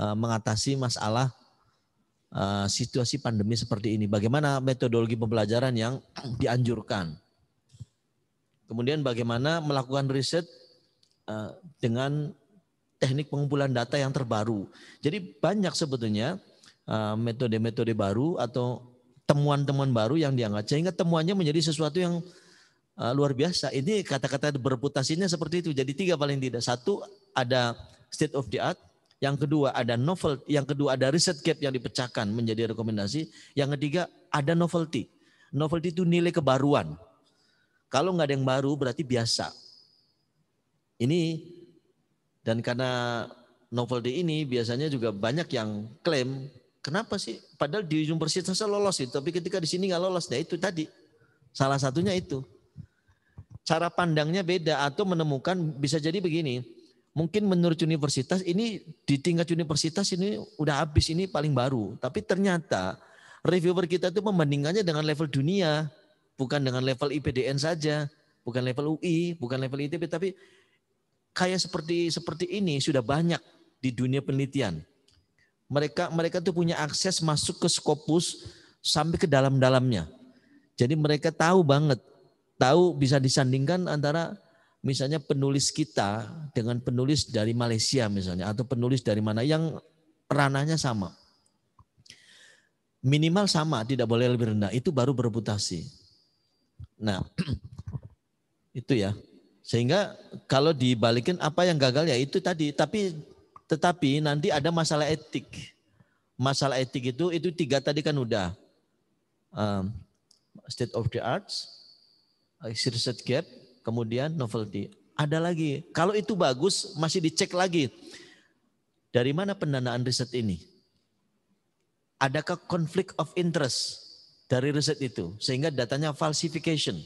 eh, mengatasi masalah eh, situasi pandemi seperti ini. Bagaimana metodologi pembelajaran yang dianjurkan? Kemudian bagaimana melakukan riset eh, dengan teknik pengumpulan data yang terbaru. Jadi banyak sebetulnya eh, metode-metode baru atau temuan-temuan baru yang diangkat sehingga temuannya menjadi sesuatu yang eh, luar biasa. Ini kata-kata berputasinya seperti itu. Jadi tiga paling tidak satu ada state of the art, yang kedua ada novel, yang kedua ada riset gap yang dipecahkan menjadi rekomendasi, yang ketiga ada novelty. Novelty itu nilai kebaruan. Kalau nggak ada yang baru berarti biasa. Ini dan karena novel di ini biasanya juga banyak yang klaim kenapa sih padahal di universitasnya lolos itu tapi ketika di sini nggak lolos ya itu tadi salah satunya itu cara pandangnya beda atau menemukan bisa jadi begini mungkin menurut universitas ini di tingkat universitas ini udah habis ini paling baru tapi ternyata reviewer kita itu membandingkannya dengan level dunia bukan dengan level IPDN saja, bukan level UI, bukan level ITB, tapi kayak seperti seperti ini sudah banyak di dunia penelitian. Mereka mereka tuh punya akses masuk ke Scopus sampai ke dalam-dalamnya. Jadi mereka tahu banget, tahu bisa disandingkan antara misalnya penulis kita dengan penulis dari Malaysia misalnya atau penulis dari mana yang ranahnya sama. Minimal sama, tidak boleh lebih rendah. Itu baru bereputasi. Nah, itu ya. Sehingga kalau dibalikin apa yang gagal ya itu tadi. Tapi tetapi nanti ada masalah etik. Masalah etik itu itu tiga tadi kan udah. Um, state of the arts, uh, research gap, kemudian novelty. Ada lagi. Kalau itu bagus masih dicek lagi. Dari mana pendanaan riset ini? Adakah konflik of interest? dari riset itu sehingga datanya falsification.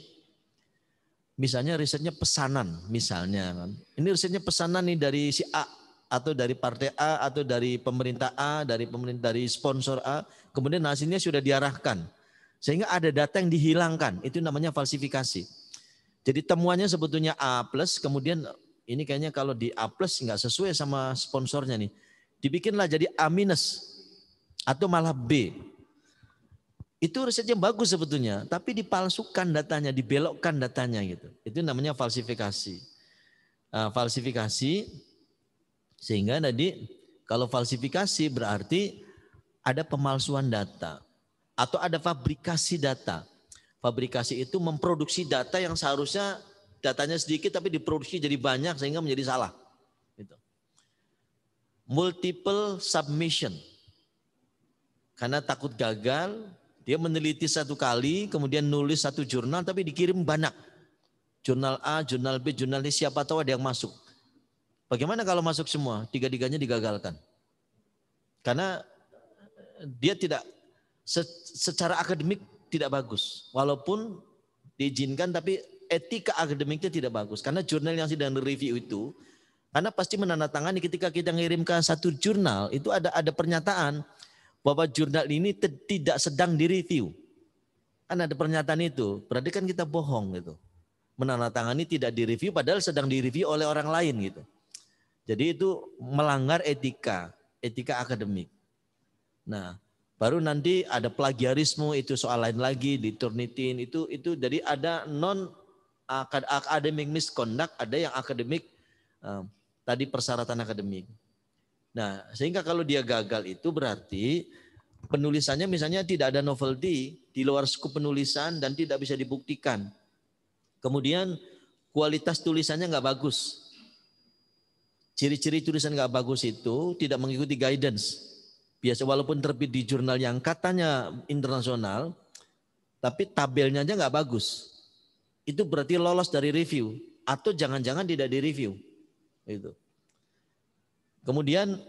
Misalnya risetnya pesanan, misalnya kan. Ini risetnya pesanan nih dari si A atau dari partai A atau dari pemerintah A, dari pemerintah dari sponsor A, kemudian hasilnya sudah diarahkan. Sehingga ada data yang dihilangkan, itu namanya falsifikasi. Jadi temuannya sebetulnya A+, plus, kemudian ini kayaknya kalau di A+, plus nggak sesuai sama sponsornya nih. Dibikinlah jadi A- minus atau malah B itu risetnya bagus sebetulnya, tapi dipalsukan datanya, dibelokkan datanya gitu. Itu namanya falsifikasi. Uh, falsifikasi sehingga tadi kalau falsifikasi berarti ada pemalsuan data atau ada fabrikasi data. Fabrikasi itu memproduksi data yang seharusnya datanya sedikit tapi diproduksi jadi banyak sehingga menjadi salah. Gitu. Multiple submission. Karena takut gagal, dia meneliti satu kali, kemudian nulis satu jurnal, tapi dikirim banyak. Jurnal A, jurnal B, jurnal ini siapa tahu ada yang masuk. Bagaimana kalau masuk semua? Tiga-tiganya digagalkan. Karena dia tidak secara akademik tidak bagus. Walaupun diizinkan tapi etika akademiknya tidak bagus. Karena jurnal yang sedang direview itu, karena pasti menandatangani ketika kita ngirimkan satu jurnal, itu ada ada pernyataan bahwa jurnal ini tidak sedang direview. Kan ada pernyataan itu, berarti kan kita bohong gitu. Menandatangani tidak direview padahal sedang direview oleh orang lain gitu. Jadi itu melanggar etika, etika akademik. Nah, baru nanti ada plagiarisme itu soal lain lagi di Turnitin itu itu jadi ada non akademik misconduct, ada yang akademik eh, tadi persyaratan akademik. Nah, sehingga kalau dia gagal itu berarti penulisannya misalnya tidak ada novelty di luar skup penulisan dan tidak bisa dibuktikan. Kemudian kualitas tulisannya nggak bagus. Ciri-ciri tulisan nggak bagus itu tidak mengikuti guidance. Biasa walaupun terbit di jurnal yang katanya internasional, tapi tabelnya aja nggak bagus. Itu berarti lolos dari review atau jangan-jangan tidak direview. Itu. Kemudian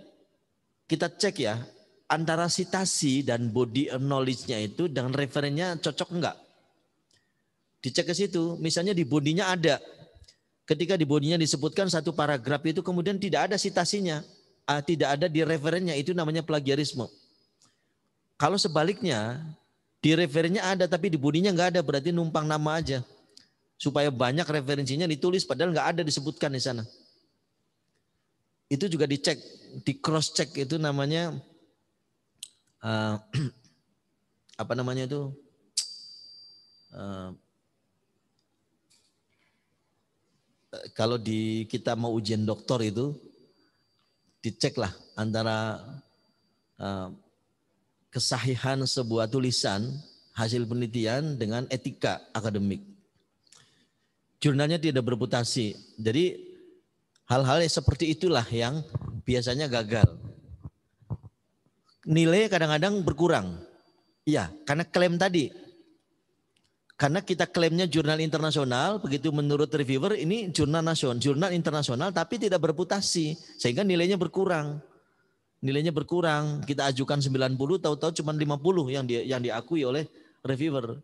kita cek ya antara sitasi dan body knowledge-nya itu dengan referennya cocok enggak? Dicek ke situ, misalnya di bodinya ada. Ketika di bodinya disebutkan satu paragraf itu kemudian tidak ada sitasinya, ah, tidak ada di referennya itu namanya plagiarisme. Kalau sebaliknya di referennya ada tapi di bodinya enggak ada berarti numpang nama aja supaya banyak referensinya ditulis padahal enggak ada disebutkan di sana itu juga dicek, di cross check itu namanya uh, apa namanya itu uh, kalau di kita mau ujian doktor itu diceklah antara uh, kesahihan sebuah tulisan hasil penelitian dengan etika akademik. Jurnalnya tidak berputasi. Jadi Hal-hal yang seperti itulah yang biasanya gagal. Nilai kadang-kadang berkurang. Iya, karena klaim tadi. Karena kita klaimnya jurnal internasional, begitu menurut reviewer ini jurnal nasional, jurnal internasional tapi tidak berputasi sehingga nilainya berkurang. Nilainya berkurang, kita ajukan 90, tahu-tahu cuma 50 yang di, yang diakui oleh reviewer.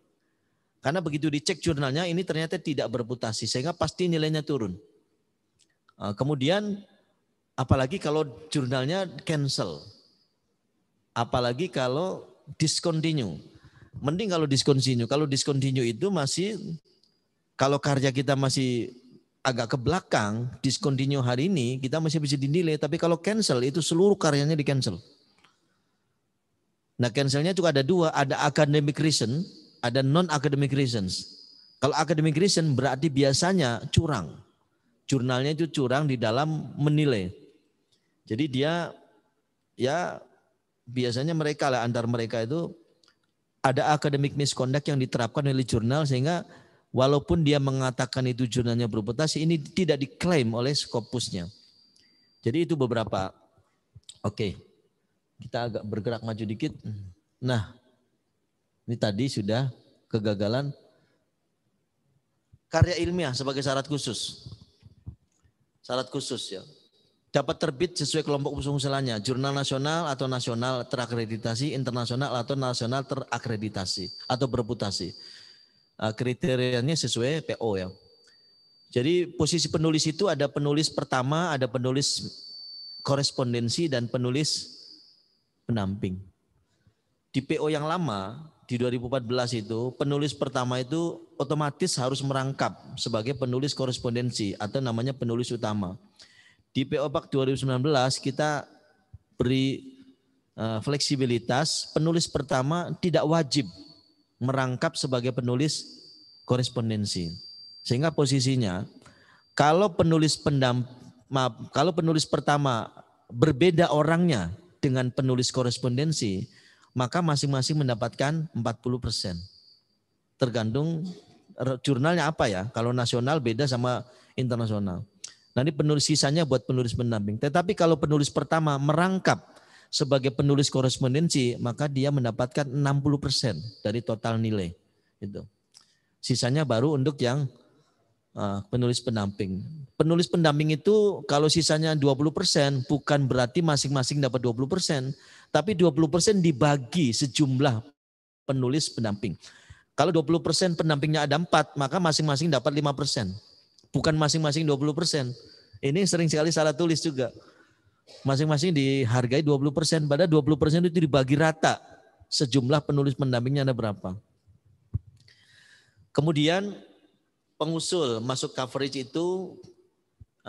Karena begitu dicek jurnalnya ini ternyata tidak berputasi sehingga pasti nilainya turun. Eh, kemudian apalagi kalau jurnalnya cancel. Apalagi kalau discontinue. Mending kalau discontinue. Kalau discontinue itu masih kalau karya kita masih agak ke belakang, discontinue hari ini, kita masih bisa dinilai. Tapi kalau cancel itu seluruh karyanya di cancel. Nah cancelnya juga ada dua, ada academic reason, ada non-academic reasons. Kalau academic reason berarti biasanya curang jurnalnya itu curang di dalam menilai. Jadi dia ya biasanya mereka lah antar mereka itu ada akademik misconduct yang diterapkan oleh jurnal sehingga walaupun dia mengatakan itu jurnalnya berputasi ini tidak diklaim oleh skopusnya. Jadi itu beberapa. Oke. Kita agak bergerak maju dikit. Nah, ini tadi sudah kegagalan karya ilmiah sebagai syarat khusus. Syarat khusus ya. Dapat terbit sesuai kelompok usulannya, jurnal nasional atau nasional terakreditasi, internasional atau nasional terakreditasi atau berputasi. Eh, kriterianya sesuai PO ya. Jadi posisi penulis itu ada penulis pertama, ada penulis korespondensi dan penulis pendamping. Di PO yang lama di 2014 itu penulis pertama itu otomatis harus merangkap sebagai penulis korespondensi atau namanya penulis utama. Di PO Pak 2019 kita beri e, fleksibilitas penulis pertama tidak wajib merangkap sebagai penulis korespondensi. Sehingga posisinya kalau penulis pendam maaf, kalau penulis pertama berbeda orangnya dengan penulis korespondensi, maka masing-masing mendapatkan 40 Tergantung jurnalnya apa ya? Kalau nasional beda sama internasional. Nanti penulis sisanya buat penulis pendamping. Tetapi kalau penulis pertama merangkap sebagai penulis korespondensi, maka dia mendapatkan 60% dari total nilai. Itu. Sisanya baru untuk yang eh, penulis pendamping. Penulis pendamping itu kalau sisanya 20%, bukan berarti masing-masing dapat 20%, tapi 20% dibagi sejumlah penulis pendamping. Kalau 20% persen pendampingnya ada empat, maka masing-masing dapat 5%. Bukan masing-masing 20%. persen. Ini sering sekali salah tulis juga. Masing-masing dihargai 20%, persen, padahal 20% persen itu dibagi rata. Sejumlah penulis pendampingnya ada berapa. Kemudian pengusul masuk coverage itu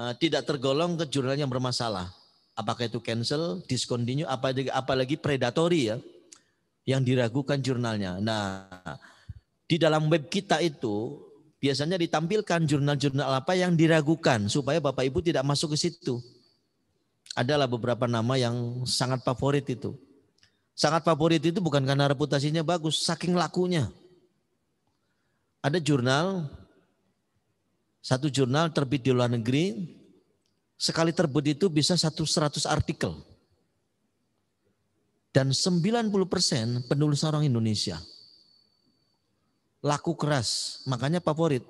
uh, tidak tergolong ke jurnal yang bermasalah. Apakah itu cancel, discontinue, apalagi, apalagi predatory ya, yang diragukan jurnalnya. Nah, di dalam web kita itu biasanya ditampilkan jurnal-jurnal apa yang diragukan supaya Bapak Ibu tidak masuk ke situ. Adalah beberapa nama yang sangat favorit itu. Sangat favorit itu bukan karena reputasinya bagus, saking lakunya. Ada jurnal, satu jurnal terbit di luar negeri, sekali terbit itu bisa satu seratus artikel. Dan 90 persen penulis orang Indonesia laku keras, makanya favorit.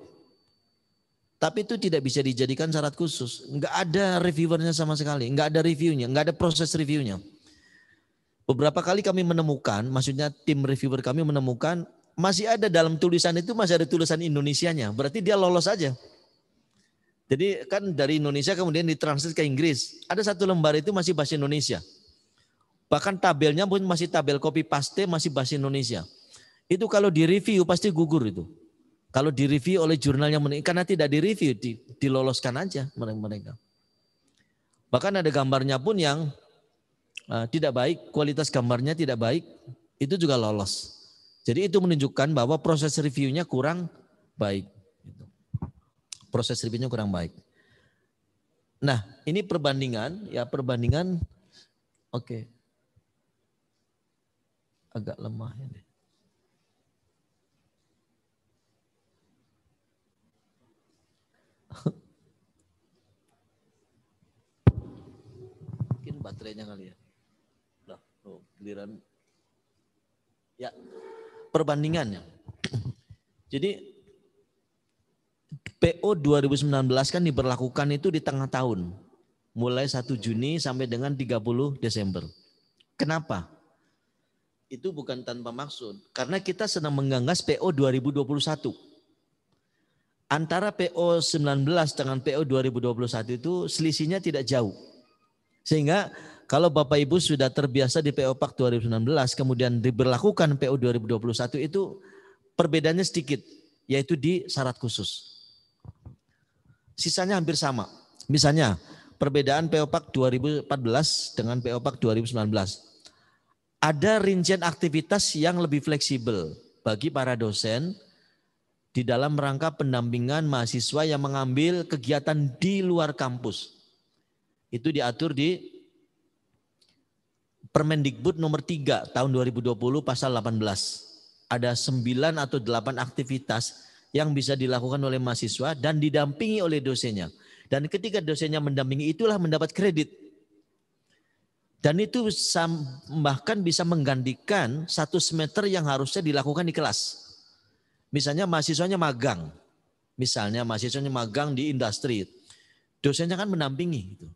Tapi itu tidak bisa dijadikan syarat khusus. Nggak ada reviewernya sama sekali, nggak ada reviewnya, nggak ada proses reviewnya. Beberapa kali kami menemukan, maksudnya tim reviewer kami menemukan masih ada dalam tulisan itu masih ada tulisan Indonesianya. Berarti dia lolos aja. Jadi kan dari Indonesia kemudian ditranslate ke Inggris. Ada satu lembar itu masih bahasa Indonesia. Bahkan tabelnya pun masih tabel copy paste masih bahasa Indonesia. Itu kalau direview pasti gugur itu. Kalau direview oleh jurnal yang menikah, karena tidak direview, di, diloloskan aja mereka. Bahkan ada gambarnya pun yang uh, tidak baik, kualitas gambarnya tidak baik, itu juga lolos. Jadi itu menunjukkan bahwa proses reviewnya kurang baik. Gitu. Proses reviewnya kurang baik. Nah, ini perbandingan, ya perbandingan, oke, okay. agak lemah ini. Mungkin baterainya kali ya. Udah, oh, giliran. Ya, perbandingannya. Jadi PO 2019 kan diberlakukan itu di tengah tahun. Mulai 1 Juni sampai dengan 30 Desember. Kenapa? Itu bukan tanpa maksud. Karena kita senang menggagas PO 2021 antara PO 19 dengan PO 2021 itu selisihnya tidak jauh. Sehingga kalau Bapak Ibu sudah terbiasa di PO Pak 2019 kemudian diberlakukan PO 2021 itu perbedaannya sedikit yaitu di syarat khusus. Sisanya hampir sama. Misalnya perbedaan PO Pak 2014 dengan PO Pak 2019. Ada rincian aktivitas yang lebih fleksibel bagi para dosen di dalam rangka pendampingan mahasiswa yang mengambil kegiatan di luar kampus. Itu diatur di Permendikbud nomor 3 tahun 2020 pasal 18. Ada 9 atau 8 aktivitas yang bisa dilakukan oleh mahasiswa dan didampingi oleh dosennya. Dan ketika dosennya mendampingi itulah mendapat kredit. Dan itu bahkan bisa menggantikan satu semester yang harusnya dilakukan di kelas. Misalnya mahasiswanya magang. Misalnya mahasiswanya magang di industri. Dosennya kan mendampingi. Gitu.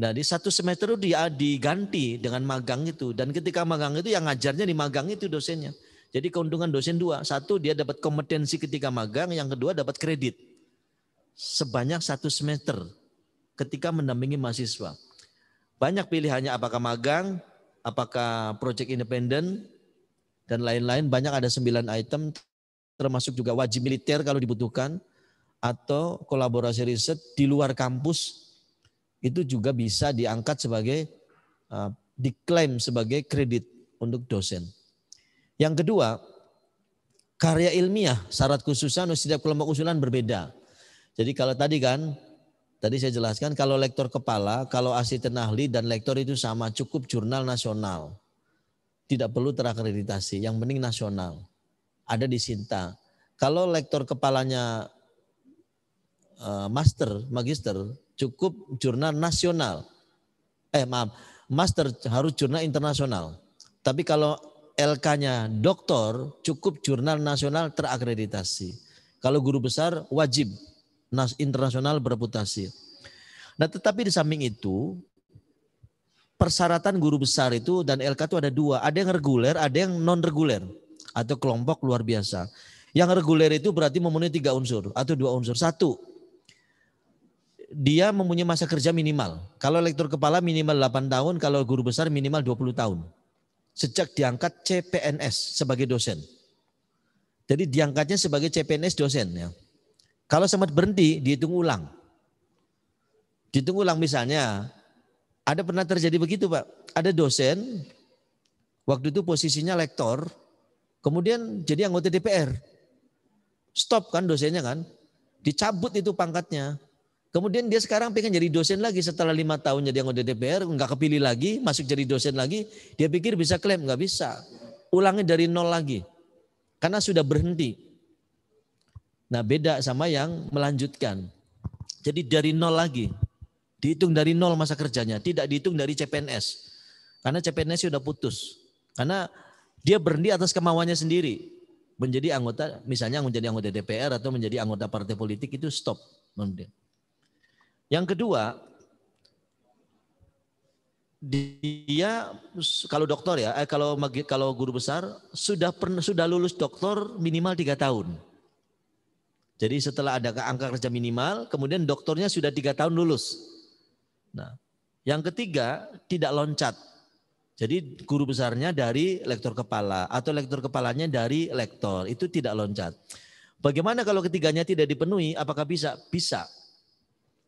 Nah, di satu semester itu dia diganti dengan magang itu. Dan ketika magang itu yang ngajarnya di magang itu dosennya. Jadi keuntungan dosen dua. Satu, dia dapat kompetensi ketika magang. Yang kedua, dapat kredit. Sebanyak satu semester ketika mendampingi mahasiswa. Banyak pilihannya apakah magang, apakah project independen, dan lain-lain. Banyak ada sembilan item, termasuk juga wajib militer kalau dibutuhkan, atau kolaborasi riset di luar kampus itu juga bisa diangkat sebagai uh, diklaim sebagai kredit untuk dosen. Yang kedua, karya ilmiah syarat khususan setiap kelompok usulan berbeda. Jadi kalau tadi kan tadi saya jelaskan kalau lektor kepala, kalau asisten ahli dan lektor itu sama cukup jurnal nasional. Tidak perlu terakreditasi, yang penting nasional ada di Sinta. Kalau lektor kepalanya e, master, magister, cukup jurnal nasional. Eh maaf, master harus jurnal internasional. Tapi kalau LK-nya doktor cukup jurnal nasional terakreditasi. Kalau guru besar wajib internasional bereputasi. Nah tetapi di samping itu persyaratan guru besar itu dan LK itu ada dua. Ada yang reguler, ada yang non-reguler atau kelompok luar biasa. Yang reguler itu berarti memenuhi tiga unsur atau dua unsur. Satu, dia mempunyai masa kerja minimal. Kalau lektor kepala minimal 8 tahun, kalau guru besar minimal 20 tahun. Sejak diangkat CPNS sebagai dosen. Jadi diangkatnya sebagai CPNS dosen ya. Kalau sempat berhenti, dihitung ulang. Dihitung ulang misalnya, ada pernah terjadi begitu Pak. Ada dosen, waktu itu posisinya lektor, Kemudian jadi anggota DPR. Stop kan dosennya kan. Dicabut itu pangkatnya. Kemudian dia sekarang pengen jadi dosen lagi setelah lima tahun jadi anggota DPR, nggak kepilih lagi, masuk jadi dosen lagi. Dia pikir bisa klaim, nggak bisa. Ulangi dari nol lagi. Karena sudah berhenti. Nah beda sama yang melanjutkan. Jadi dari nol lagi. Dihitung dari nol masa kerjanya, tidak dihitung dari CPNS. Karena CPNS sudah putus. Karena dia berhenti atas kemauannya sendiri. Menjadi anggota, misalnya menjadi anggota DPR atau menjadi anggota partai politik itu stop. Yang kedua, dia kalau dokter ya, eh, kalau kalau guru besar sudah pernah sudah lulus dokter minimal tiga tahun. Jadi setelah ada angka kerja minimal, kemudian dokternya sudah tiga tahun lulus. Nah, yang ketiga tidak loncat jadi guru besarnya dari lektor kepala atau lektor kepalanya dari lektor itu tidak loncat. Bagaimana kalau ketiganya tidak dipenuhi? Apakah bisa? Bisa.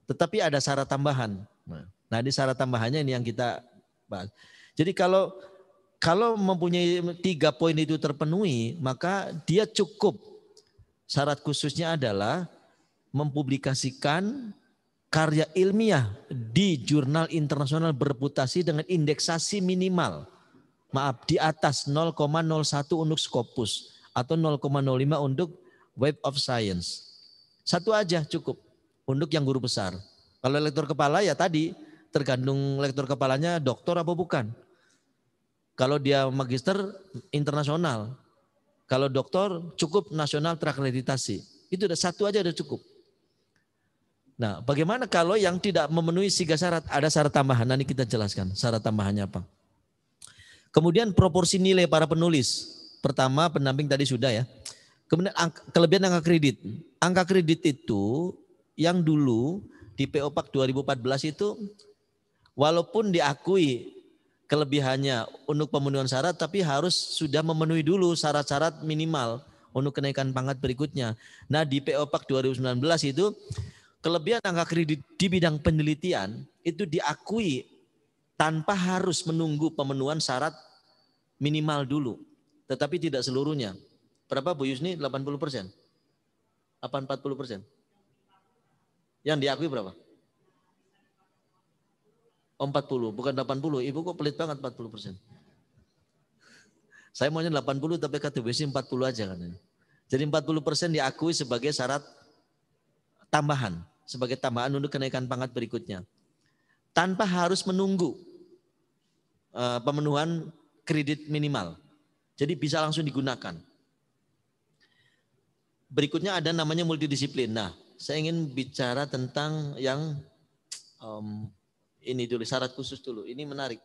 Tetapi ada syarat tambahan. Nah, nah ini syarat tambahannya ini yang kita bahas. Jadi kalau kalau mempunyai tiga poin itu terpenuhi, maka dia cukup. Syarat khususnya adalah mempublikasikan karya ilmiah di jurnal internasional berputasi dengan indeksasi minimal. Maaf, di atas 0,01 untuk Scopus atau 0,05 untuk Web of Science. Satu aja cukup untuk yang guru besar. Kalau lektor kepala ya tadi tergantung lektor kepalanya doktor apa bukan. Kalau dia magister internasional. Kalau doktor cukup nasional terakreditasi. Itu udah satu aja udah cukup. Nah, bagaimana kalau yang tidak memenuhi tiga syarat? Ada syarat tambahan, nanti kita jelaskan syarat tambahannya apa. Kemudian proporsi nilai para penulis. Pertama, pendamping tadi sudah ya. Kemudian angka, kelebihan angka kredit. Angka kredit itu yang dulu di PO POPAK 2014 itu walaupun diakui kelebihannya untuk pemenuhan syarat tapi harus sudah memenuhi dulu syarat-syarat minimal untuk kenaikan pangkat berikutnya. Nah, di PO POPAK 2019 itu Kelebihan angka kredit di bidang penelitian itu diakui tanpa harus menunggu pemenuhan syarat minimal dulu. Tetapi tidak seluruhnya. Berapa Bu Yusni? 80 persen? Apa 40 persen? Yang diakui berapa? Oh 40, bukan 80. Ibu kok pelit banget 40 persen. Saya maunya 80 tapi KTBC 40 aja kan. Jadi 40 persen diakui sebagai syarat tambahan sebagai tambahan untuk kenaikan pangkat berikutnya tanpa harus menunggu eh, pemenuhan kredit minimal. Jadi bisa langsung digunakan. Berikutnya ada namanya multidisiplin. Nah, saya ingin bicara tentang yang um, ini dulu syarat khusus dulu. Ini menarik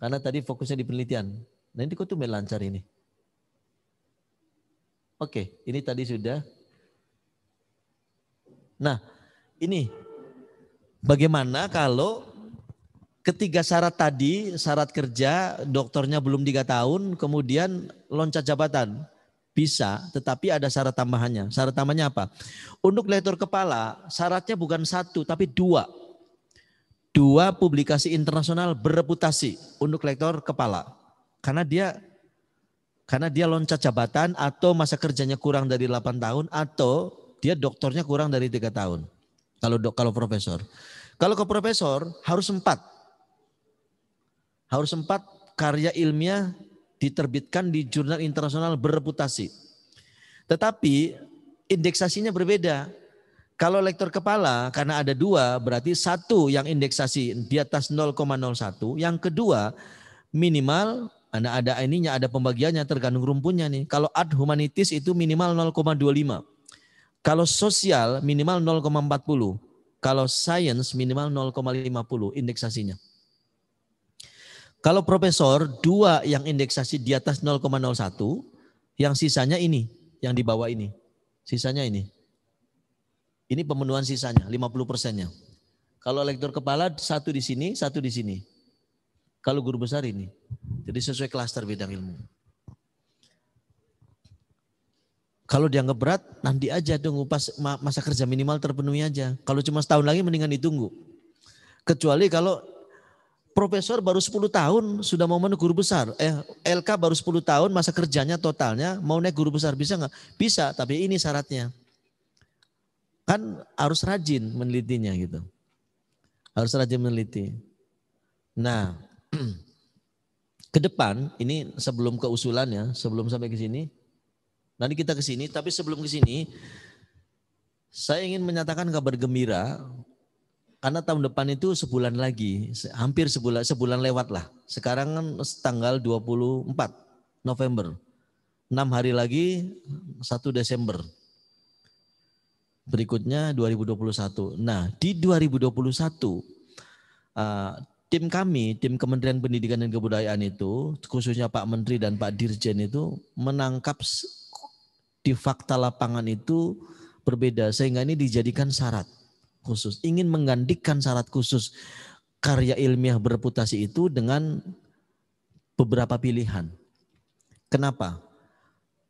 karena tadi fokusnya di penelitian. Nanti kok tuh melancar ini. Oke, ini tadi sudah Nah, ini bagaimana kalau ketiga syarat tadi, syarat kerja, dokternya belum tiga tahun, kemudian loncat jabatan. Bisa, tetapi ada syarat tambahannya. Syarat tambahnya apa? Untuk lektor kepala, syaratnya bukan satu, tapi dua. Dua publikasi internasional bereputasi untuk lektor kepala. Karena dia karena dia loncat jabatan atau masa kerjanya kurang dari 8 tahun atau dia doktornya kurang dari tiga tahun. Kalau dok, kalau profesor. Kalau ke profesor harus empat. Harus empat karya ilmiah diterbitkan di jurnal internasional bereputasi. Tetapi indeksasinya berbeda. Kalau lektor kepala karena ada dua berarti satu yang indeksasi di atas 0,01. Yang kedua minimal ada ininya ada pembagiannya tergantung rumpunnya nih. Kalau ad humanitis itu minimal 0,25. Kalau sosial minimal 0,40. Kalau sains minimal 0,50 indeksasinya. Kalau profesor, dua yang indeksasi di atas 0,01, yang sisanya ini, yang di bawah ini. Sisanya ini. Ini pemenuhan sisanya, 50 persennya. Kalau lektor kepala, satu di sini, satu di sini. Kalau guru besar ini. Jadi sesuai klaster bidang ilmu. Kalau dianggap berat, nanti aja tunggu pas masa kerja minimal terpenuhi aja. Kalau cuma setahun lagi mendingan ditunggu. Kecuali kalau profesor baru 10 tahun sudah mau menuju guru besar. Eh, LK baru 10 tahun masa kerjanya totalnya mau naik guru besar bisa nggak? Bisa, tapi ini syaratnya. Kan harus rajin menelitinya gitu. Harus rajin meneliti. Nah, ke depan ini sebelum ke usulannya, sebelum sampai ke sini, Nanti kita ke sini, tapi sebelum ke sini, saya ingin menyatakan kabar gembira karena tahun depan itu sebulan lagi, hampir sebulan sebulan lewat lah. Sekarang kan tanggal 24 November. 6 hari lagi 1 Desember. Berikutnya 2021. Nah, di 2021 uh, ah, tim kami, tim Kementerian Pendidikan dan Kebudayaan itu, khususnya Pak Menteri dan Pak Dirjen itu menangkap di fakta lapangan itu berbeda sehingga ini dijadikan syarat khusus. Ingin menggantikan syarat khusus karya ilmiah berputasi itu dengan beberapa pilihan. Kenapa?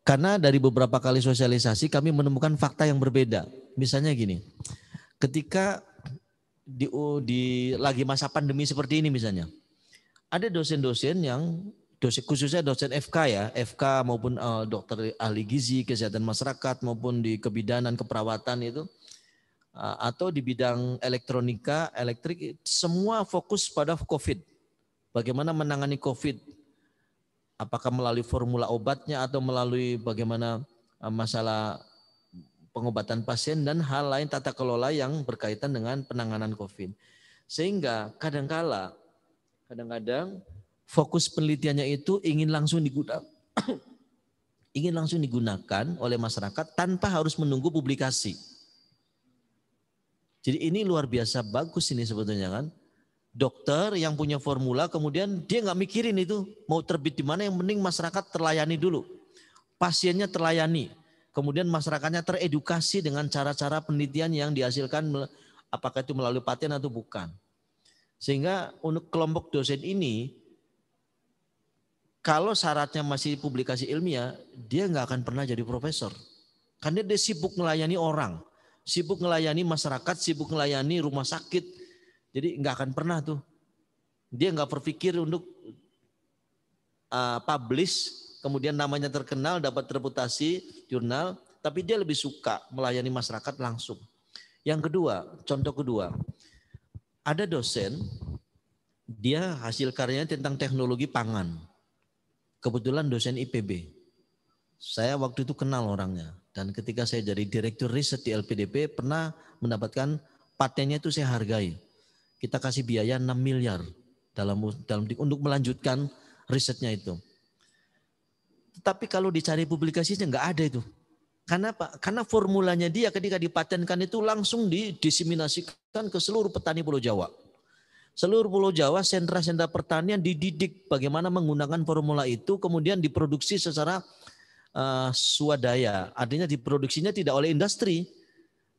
Karena dari beberapa kali sosialisasi kami menemukan fakta yang berbeda. Misalnya gini, ketika di, di lagi masa pandemi seperti ini misalnya, ada dosen-dosen yang dosen khususnya dosen FK ya, FK maupun uh, dokter ahli gizi, kesehatan masyarakat maupun di kebidanan, keperawatan itu uh, atau di bidang elektronika, elektrik semua fokus pada Covid. Bagaimana menangani Covid? Apakah melalui formula obatnya atau melalui bagaimana uh, masalah pengobatan pasien dan hal lain tata kelola yang berkaitan dengan penanganan Covid. Sehingga -kadang, kala kadang kadang fokus penelitiannya itu ingin langsung digunakan ingin langsung digunakan oleh masyarakat tanpa harus menunggu publikasi. Jadi ini luar biasa bagus ini sebetulnya kan. Dokter yang punya formula kemudian dia nggak mikirin itu mau terbit di mana yang penting masyarakat terlayani dulu. Pasiennya terlayani. Kemudian masyarakatnya teredukasi dengan cara-cara penelitian yang dihasilkan apakah itu melalui paten atau bukan. Sehingga untuk kelompok dosen ini kalau syaratnya masih publikasi ilmiah, dia nggak akan pernah jadi profesor. Karena dia sibuk melayani orang, sibuk melayani masyarakat, sibuk melayani rumah sakit. Jadi nggak akan pernah tuh. Dia nggak berpikir untuk uh, publish, kemudian namanya terkenal, dapat reputasi jurnal, tapi dia lebih suka melayani masyarakat langsung. Yang kedua, contoh kedua, ada dosen, dia hasil karyanya tentang teknologi pangan kebetulan dosen IPB. Saya waktu itu kenal orangnya dan ketika saya jadi direktur riset di LPDP pernah mendapatkan patennya itu saya hargai. Kita kasih biaya 6 miliar dalam dalam untuk melanjutkan risetnya itu. Tapi kalau dicari publikasinya nggak ada itu. Karena apa? Karena formulanya dia ketika dipatenkan itu langsung didiseminasikan ke seluruh petani Pulau Jawa. Seluruh Pulau Jawa, sentra-sentra pertanian dididik bagaimana menggunakan formula itu, kemudian diproduksi secara uh, swadaya. Artinya diproduksinya tidak oleh industri,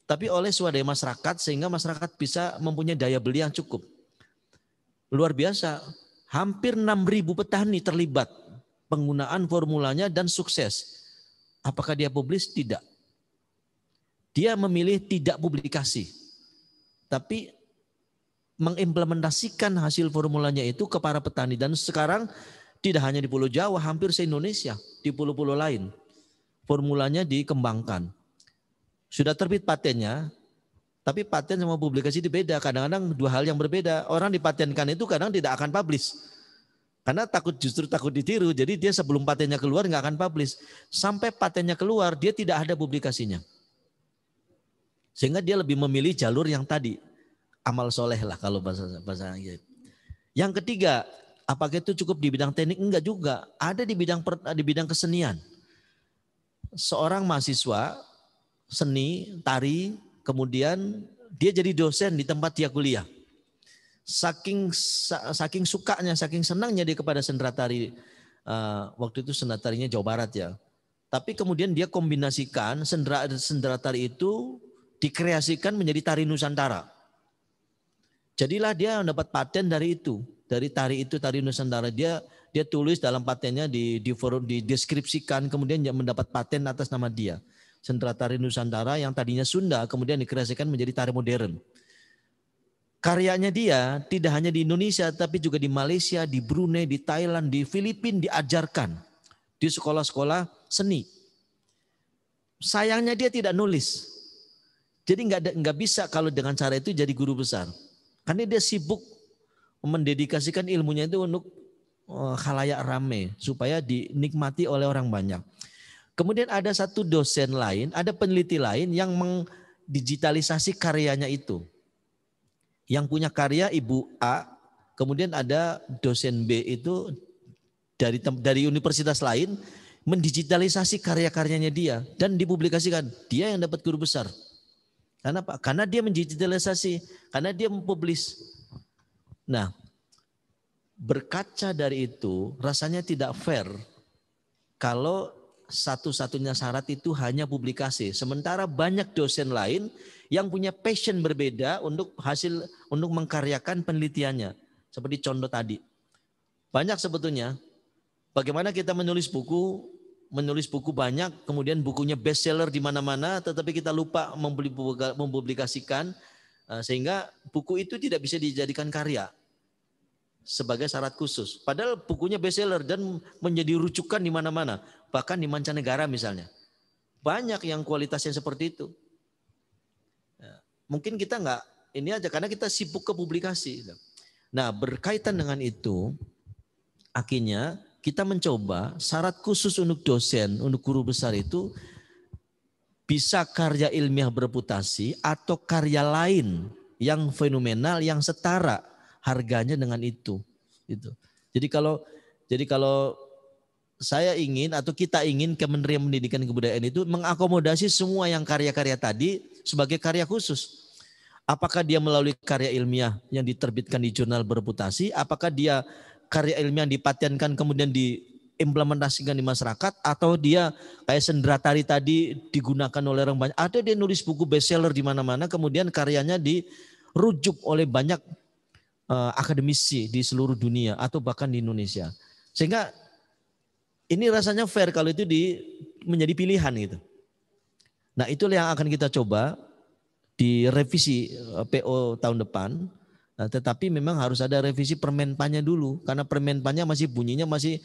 tapi oleh swadaya masyarakat sehingga masyarakat bisa mempunyai daya beli yang cukup. Luar biasa, hampir 6.000 petani terlibat penggunaan formulanya dan sukses. Apakah dia publis? Tidak. Dia memilih tidak publikasi. Tapi mengimplementasikan hasil formulanya itu ke para petani dan sekarang tidak hanya di Pulau Jawa, hampir se-Indonesia, di pulau-pulau lain. Formulanya dikembangkan. Sudah terbit patennya, tapi paten sama publikasi itu beda. Kadang-kadang dua hal yang berbeda. Orang dipatenkan itu kadang tidak akan publis Karena takut justru takut ditiru. Jadi dia sebelum patennya keluar nggak akan publis Sampai patennya keluar, dia tidak ada publikasinya. Sehingga dia lebih memilih jalur yang tadi, amal soleh lah kalau bahasa bahasa gitu. Yang ketiga, apakah itu cukup di bidang teknik? Enggak juga. Ada di bidang per, di bidang kesenian. Seorang mahasiswa seni, tari, kemudian dia jadi dosen di tempat dia kuliah. Saking saking sukanya, saking senangnya dia kepada sendera tari. Eh, waktu itu sendera tarinya Jawa Barat ya. Tapi kemudian dia kombinasikan sendera sendera tari itu dikreasikan menjadi tari Nusantara Jadilah dia mendapat paten dari itu, dari tari itu, tari Nusantara. Dia dia tulis dalam patennya di, di dideskripsikan kemudian dia mendapat paten atas nama dia. Sentra tari Nusantara yang tadinya Sunda kemudian dikreasikan menjadi tari modern. Karyanya dia tidak hanya di Indonesia tapi juga di Malaysia, di Brunei, di Thailand, di Filipina diajarkan di sekolah-sekolah seni. Sayangnya dia tidak nulis. Jadi nggak nggak bisa kalau dengan cara itu jadi guru besar. Karena dia sibuk mendedikasikan ilmunya itu untuk eh, khalayak rame supaya dinikmati oleh orang banyak. Kemudian ada satu dosen lain, ada peneliti lain yang mendigitalisasi karyanya itu. Yang punya karya Ibu A, kemudian ada dosen B itu dari dari universitas lain mendigitalisasi karya-karyanya dia dan dipublikasikan. Dia yang dapat guru besar. Karena apa? Karena dia mendigitalisasi, karena dia mempublis. Nah, berkaca dari itu rasanya tidak fair kalau satu-satunya syarat itu hanya publikasi. Sementara banyak dosen lain yang punya passion berbeda untuk hasil untuk mengkaryakan penelitiannya. Seperti contoh tadi. Banyak sebetulnya bagaimana kita menulis buku menulis buku banyak, kemudian bukunya bestseller di mana-mana, tetapi kita lupa mempublikasikan, eh, sehingga buku itu tidak bisa dijadikan karya sebagai syarat khusus. Padahal bukunya bestseller dan menjadi rujukan di mana-mana, bahkan di mancanegara misalnya. Banyak yang kualitasnya seperti itu. Ya, mungkin kita nggak ini aja karena kita sibuk ke publikasi. Nah berkaitan dengan itu, akhirnya kita mencoba syarat khusus untuk dosen, untuk guru besar itu bisa karya ilmiah berputasi atau karya lain yang fenomenal, yang setara harganya dengan itu. Itu. Jadi kalau jadi kalau saya ingin atau kita ingin Kementerian Pendidikan Kebudayaan itu mengakomodasi semua yang karya-karya tadi sebagai karya khusus. Apakah dia melalui karya ilmiah yang diterbitkan di jurnal berputasi, apakah dia karya ilmiah yang dipatenkan kemudian diimplementasikan di masyarakat atau dia kayak sendera tadi digunakan oleh orang banyak. Ada dia nulis buku bestseller di mana-mana kemudian karyanya dirujuk oleh banyak uh, akademisi di seluruh dunia atau bahkan di Indonesia. Sehingga ini rasanya fair kalau itu di, menjadi pilihan gitu. Nah, itulah yang akan kita coba di revisi eh, PO tahun depan Nah, tetapi memang harus ada revisi permenpannya dulu karena permenpannya masih bunyinya masih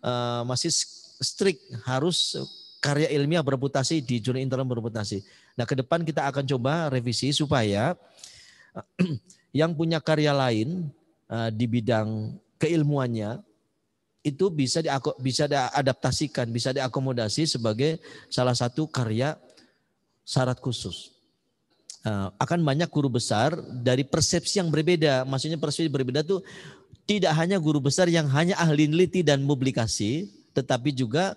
uh, masih strict harus karya ilmiah berputasi di jurnal internal berputasi. Nah, ke depan kita akan coba revisi supaya yang punya karya lain uh, di bidang keilmuannya itu bisa di bisa diadaptasikan, bisa diakomodasi sebagai salah satu karya syarat khusus. Eh, akan banyak guru besar dari persepsi yang berbeda. Maksudnya persepsi berbeda itu tidak hanya guru besar yang hanya ahli neliti dan publikasi, tetapi juga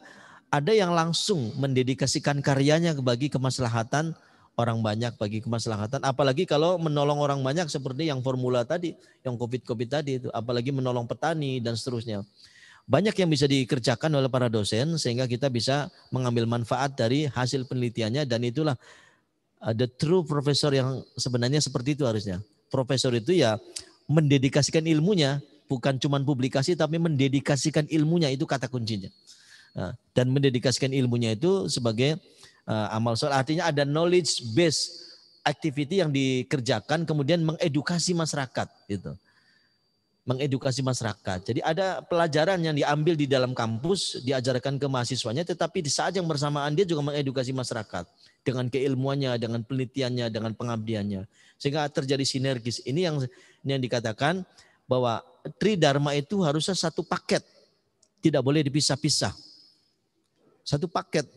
ada yang langsung mendedikasikan karyanya bagi kemaslahatan orang banyak, bagi kemaslahatan. Apalagi kalau menolong orang banyak seperti yang formula tadi, yang covid-covid tadi itu, apalagi menolong petani dan seterusnya. Banyak yang bisa dikerjakan oleh para dosen sehingga kita bisa mengambil manfaat dari hasil penelitiannya dan itulah the true profesor yang sebenarnya seperti itu harusnya. Profesor itu ya mendedikasikan ilmunya, bukan cuma publikasi tapi mendedikasikan ilmunya itu kata kuncinya. Nah, dan mendedikasikan ilmunya itu sebagai eh, amal soleh. Artinya ada knowledge base activity yang dikerjakan kemudian mengedukasi masyarakat gitu. Mengedukasi masyarakat. Jadi ada pelajaran yang diambil di dalam kampus, diajarkan ke mahasiswanya tetapi di saat yang bersamaan dia juga mengedukasi masyarakat dengan keilmuannya, dengan penelitiannya, dengan pengabdiannya. Sehingga terjadi sinergis. Ini yang ini yang dikatakan bahwa tri dharma itu harusnya satu paket. Tidak boleh dipisah-pisah. Satu paket.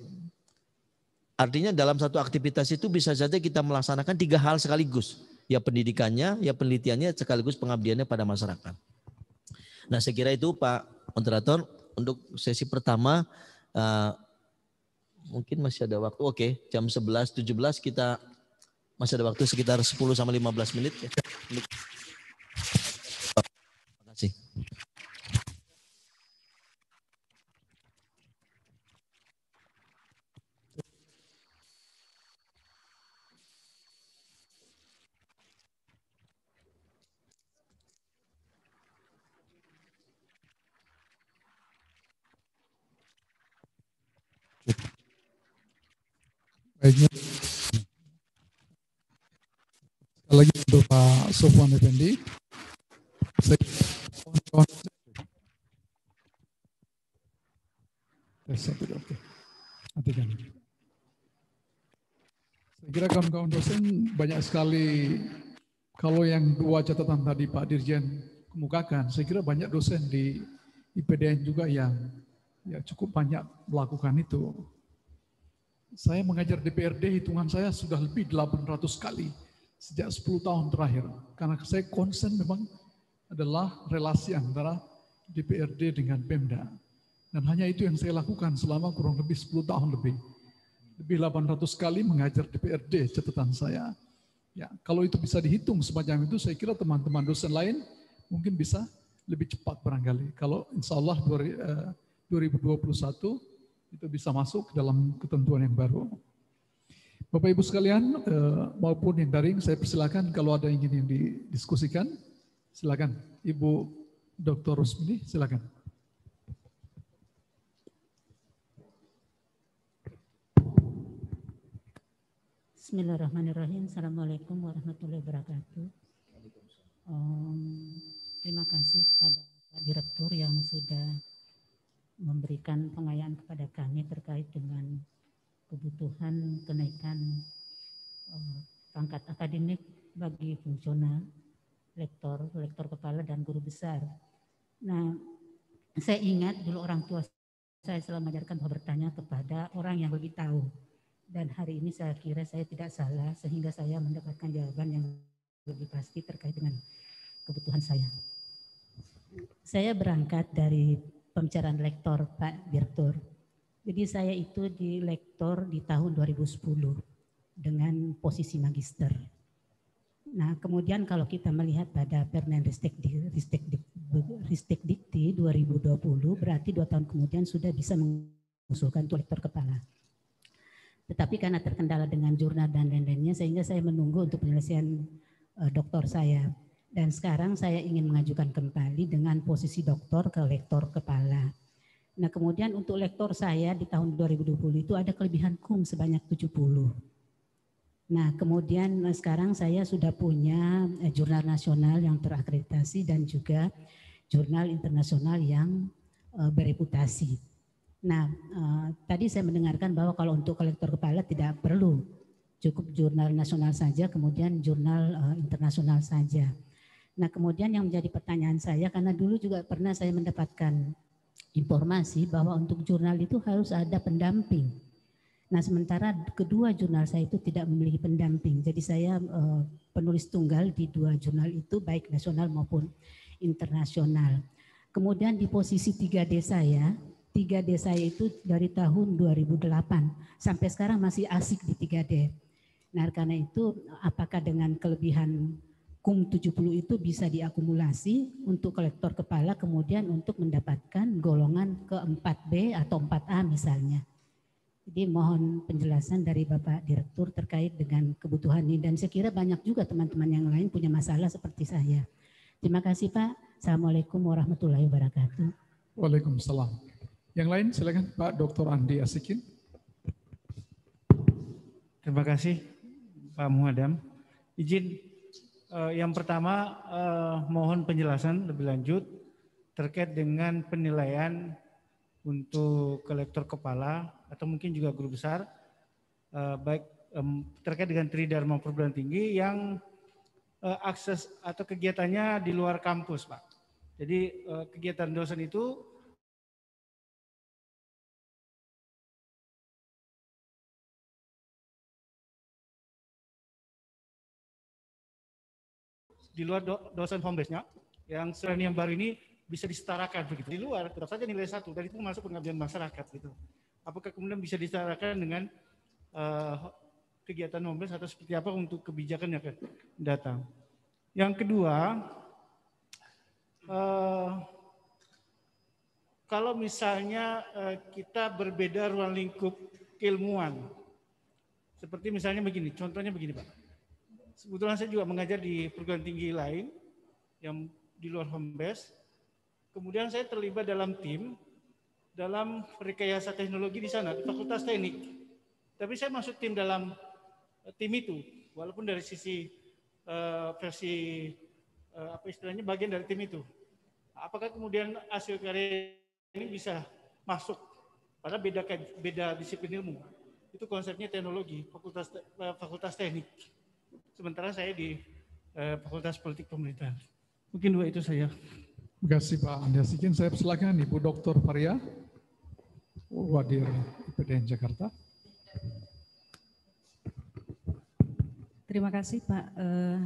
Artinya dalam satu aktivitas itu bisa saja kita melaksanakan tiga hal sekaligus. Ya pendidikannya, ya penelitiannya, sekaligus pengabdiannya pada masyarakat. Nah saya kira itu Pak Moderator untuk sesi pertama eh, Mungkin masih ada waktu. Oke, jam 11.17 kita masih ada waktu sekitar 10 sampai 15 menit ya. Terima kasih. Baiknya sekali lagi untuk Pak Sofwan Effendi. Saya eh, Saya kira kawan-kawan dosen banyak sekali kalau yang dua catatan tadi Pak Dirjen kemukakan, saya kira banyak dosen di IPDN juga yang ya cukup banyak melakukan itu. Saya mengajar DPRD hitungan saya sudah lebih 800 kali sejak 10 tahun terakhir. Karena saya konsen memang adalah relasi antara DPRD dengan Pemda. Dan hanya itu yang saya lakukan selama kurang lebih 10 tahun lebih. Lebih 800 kali mengajar DPRD catatan saya. Ya, kalau itu bisa dihitung sepanjang itu, saya kira teman-teman dosen lain mungkin bisa lebih cepat barangkali. Kalau insya Allah 2021 itu bisa masuk dalam ketentuan yang baru. Bapak Ibu sekalian eh, maupun yang daring, saya persilakan kalau ada yang ingin didiskusikan, silakan Ibu Dr. Rusmini, silakan. Bismillahirrahmanirrahim. Assalamualaikum warahmatullahi wabarakatuh. Um, terima kasih kepada Pak Direktur yang sudah memberikan pengayaan kepada kami terkait dengan kebutuhan kenaikan eh, pangkat akademik bagi fungsional, lektor, lektor kepala dan guru besar. Nah, saya ingat dulu orang tua saya selalu mengajarkan bahwa bertanya kepada orang yang lebih tahu. Dan hari ini saya kira saya tidak salah sehingga saya mendapatkan jawaban yang lebih pasti terkait dengan kebutuhan saya. Saya berangkat dari pembicaraan lektor Pak Direktur. Jadi saya itu di lektor di tahun 2010 dengan posisi magister. Nah kemudian kalau kita melihat pada Permen Ristek Dikti 2020 berarti dua tahun kemudian sudah bisa mengusulkan untuk lektor kepala. Tetapi karena terkendala dengan jurnal dan lain-lainnya sehingga saya menunggu untuk penyelesaian eh, doktor saya dan sekarang saya ingin mengajukan kembali dengan posisi doktor ke lektor kepala. Nah kemudian untuk lektor saya di tahun 2020 itu ada kelebihan kum sebanyak 70. Nah kemudian eh, sekarang saya sudah punya eh, jurnal nasional yang terakreditasi dan juga jurnal internasional yang eh, bereputasi. Nah tadi saya mendengarkan bahwa kalau untuk kolektor kepala tidak perlu cukup jurnal nasional saja kemudian jurnal internasional saja. Nah, kemudian yang menjadi pertanyaan saya karena dulu juga pernah saya mendapatkan informasi bahwa untuk jurnal itu harus ada pendamping. Nah, sementara kedua jurnal saya itu tidak memiliki pendamping. Jadi saya eh, penulis tunggal di dua jurnal itu baik nasional maupun internasional. Kemudian di posisi tiga d saya, tiga d saya itu dari tahun 2008 sampai sekarang masih asik di tiga d Nah, karena itu apakah dengan kelebihan kum 70 itu bisa diakumulasi untuk kolektor kepala kemudian untuk mendapatkan golongan ke 4B atau 4A misalnya. Jadi mohon penjelasan dari Bapak Direktur terkait dengan kebutuhan ini dan saya kira banyak juga teman-teman yang lain punya masalah seperti saya. Terima kasih Pak. Assalamualaikum warahmatullahi wabarakatuh. Waalaikumsalam. Yang lain silakan Pak Dr. Andi Asikin. Terima kasih Pak Muhadam. Izin Uh, yang pertama, uh, mohon penjelasan lebih lanjut terkait dengan penilaian untuk kolektor kepala atau mungkin juga guru besar, uh, baik um, terkait dengan tridharma perguruan tinggi yang uh, akses atau kegiatannya di luar kampus, Pak. Jadi uh, kegiatan dosen itu di luar do, dosen home base-nya yang selain yang baru ini bisa disetarakan begitu. Di luar tetap saja nilai satu dan itu masuk pengabdian masyarakat gitu. Apakah kemudian bisa disetarakan dengan uh, kegiatan home base atau seperti apa untuk kebijakan yang akan datang? Yang kedua, uh, kalau misalnya uh, kita berbeda ruang lingkup keilmuan, seperti misalnya begini, contohnya begini Pak Kebetulan saya juga mengajar di perguruan tinggi lain yang di luar home base. Kemudian saya terlibat dalam tim dalam rekayasa teknologi di sana di Fakultas Teknik. Tapi saya masuk tim dalam eh, tim itu walaupun dari sisi uh, versi uh, apa istilahnya bagian dari tim itu. Apakah kemudian hasil karya ini bisa masuk pada beda beda disiplin ilmu? Itu konsepnya teknologi fakultas fakultas teknik sementara saya di eh, Fakultas Politik Pemerintahan. Mungkin dua itu saya. Terima kasih Pak Andias Ijen. Saya persilakan Ibu Dr. Faria Wadir IPDN Jakarta. Terima kasih Pak. Eh,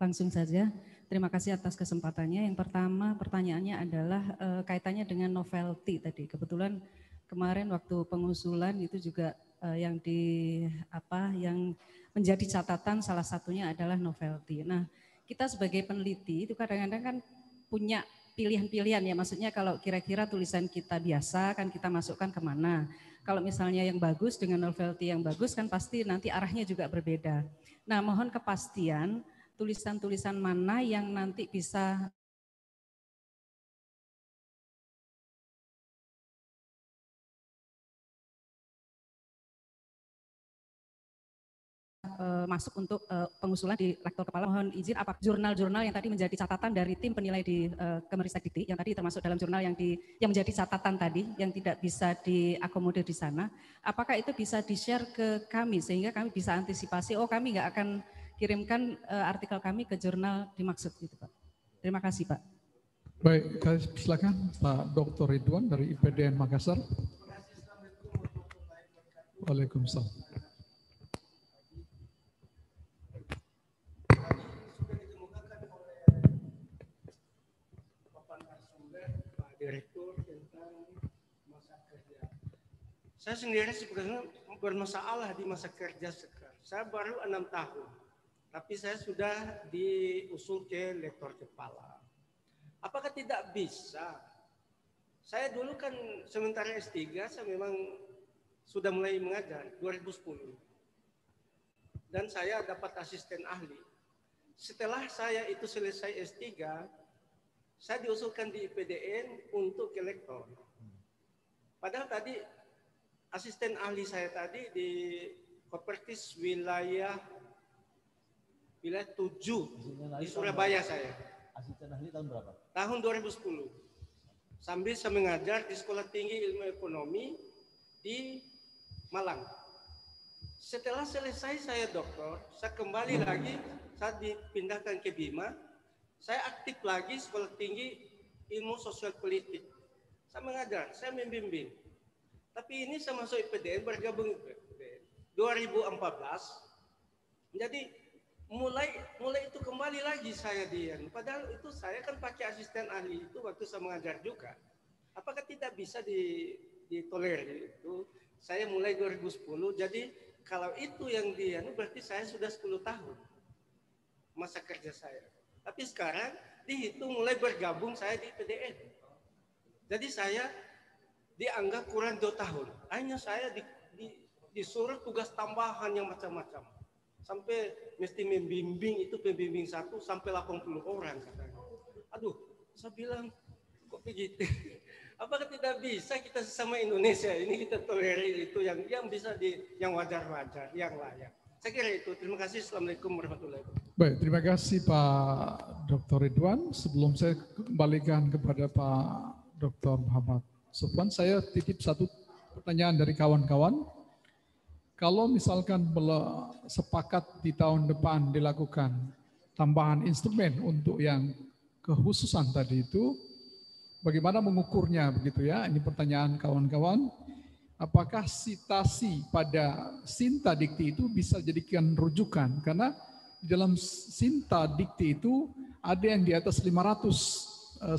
langsung saja. Terima kasih atas kesempatannya. Yang pertama pertanyaannya adalah eh, kaitannya dengan novelty tadi. Kebetulan kemarin waktu pengusulan itu juga Eh, yang di apa yang menjadi catatan salah satunya adalah novelty. Nah, kita sebagai peneliti itu kadang-kadang kan punya pilihan-pilihan ya maksudnya kalau kira-kira tulisan kita biasa kan kita masukkan kemana kalau misalnya yang bagus dengan novelty yang bagus kan pasti nanti arahnya juga berbeda nah mohon kepastian tulisan-tulisan mana yang nanti bisa uh, masuk untuk uh, pengusulan di rektor kepala. Mohon izin apa jurnal-jurnal yang tadi menjadi catatan dari tim penilai di uh, eh, Kemenristek yang tadi termasuk dalam jurnal yang di yang menjadi catatan tadi yang tidak bisa diakomodir di sana. Apakah itu bisa di-share ke kami sehingga kami bisa antisipasi oh kami nggak akan kirimkan uh, artikel kami ke jurnal dimaksud gitu Pak. Terima kasih Pak. Baik, silakan Pak Dr. Ridwan dari IPDN Makassar. Waalaikumsalam. Saya sendiri sebenarnya bermasalah di masa kerja sekarang. Saya baru enam tahun, tapi saya sudah diusul ke lektor kepala. Apakah tidak bisa? Saya dulu kan sementara S3 saya memang sudah mulai mengajar 2010. Dan saya dapat asisten ahli. Setelah saya itu selesai S3, saya diusulkan di IPDN untuk ke lektor. Padahal tadi asisten ahli saya tadi di Kopertis wilayah wilayah 7 di Surabaya saya. Asisten ahli tahun berapa? Tahun 2010. Sambil saya mengajar di Sekolah Tinggi Ilmu Ekonomi di Malang. Setelah selesai saya doktor, saya kembali lagi, saat dipindahkan ke Bima. Saya aktif lagi Sekolah Tinggi Ilmu Sosial Politik. Saya mengajar, saya membimbing tapi ini sama masuk IPDN bergabung IPDN 2014. Jadi mulai mulai itu kembali lagi saya Dian. Padahal itu saya kan pakai asisten ahli itu waktu saya mengajar juga. Apakah tidak bisa di ditolerir itu? Saya mulai 2010. Jadi kalau itu yang dia berarti saya sudah 10 tahun masa kerja saya. Tapi sekarang dihitung mulai bergabung saya di PDN. Jadi saya dianggap kurang dua tahun. Hanya saya di, di, disuruh tugas tambahan yang macam-macam. Sampai mesti membimbing itu pembimbing satu sampai 80 orang katanya. Aduh, saya bilang kok begitu. Apakah tidak bisa kita sesama Indonesia ini kita toleri itu yang yang bisa di yang wajar-wajar, yang layak. Saya kira itu. Terima kasih. Assalamualaikum warahmatullahi wabarakatuh. Baik, terima kasih Pak Dr. Ridwan. Sebelum saya kembalikan kepada Pak Dr. Muhammad Sofwan, saya titip satu pertanyaan dari kawan-kawan. Kalau misalkan sepakat di tahun depan dilakukan tambahan instrumen untuk yang kehususan tadi itu, bagaimana mengukurnya begitu ya? Ini pertanyaan kawan-kawan. Apakah sitasi pada sinta dikti itu bisa jadikan rujukan? Karena di dalam sinta dikti itu ada yang di atas 500 eh,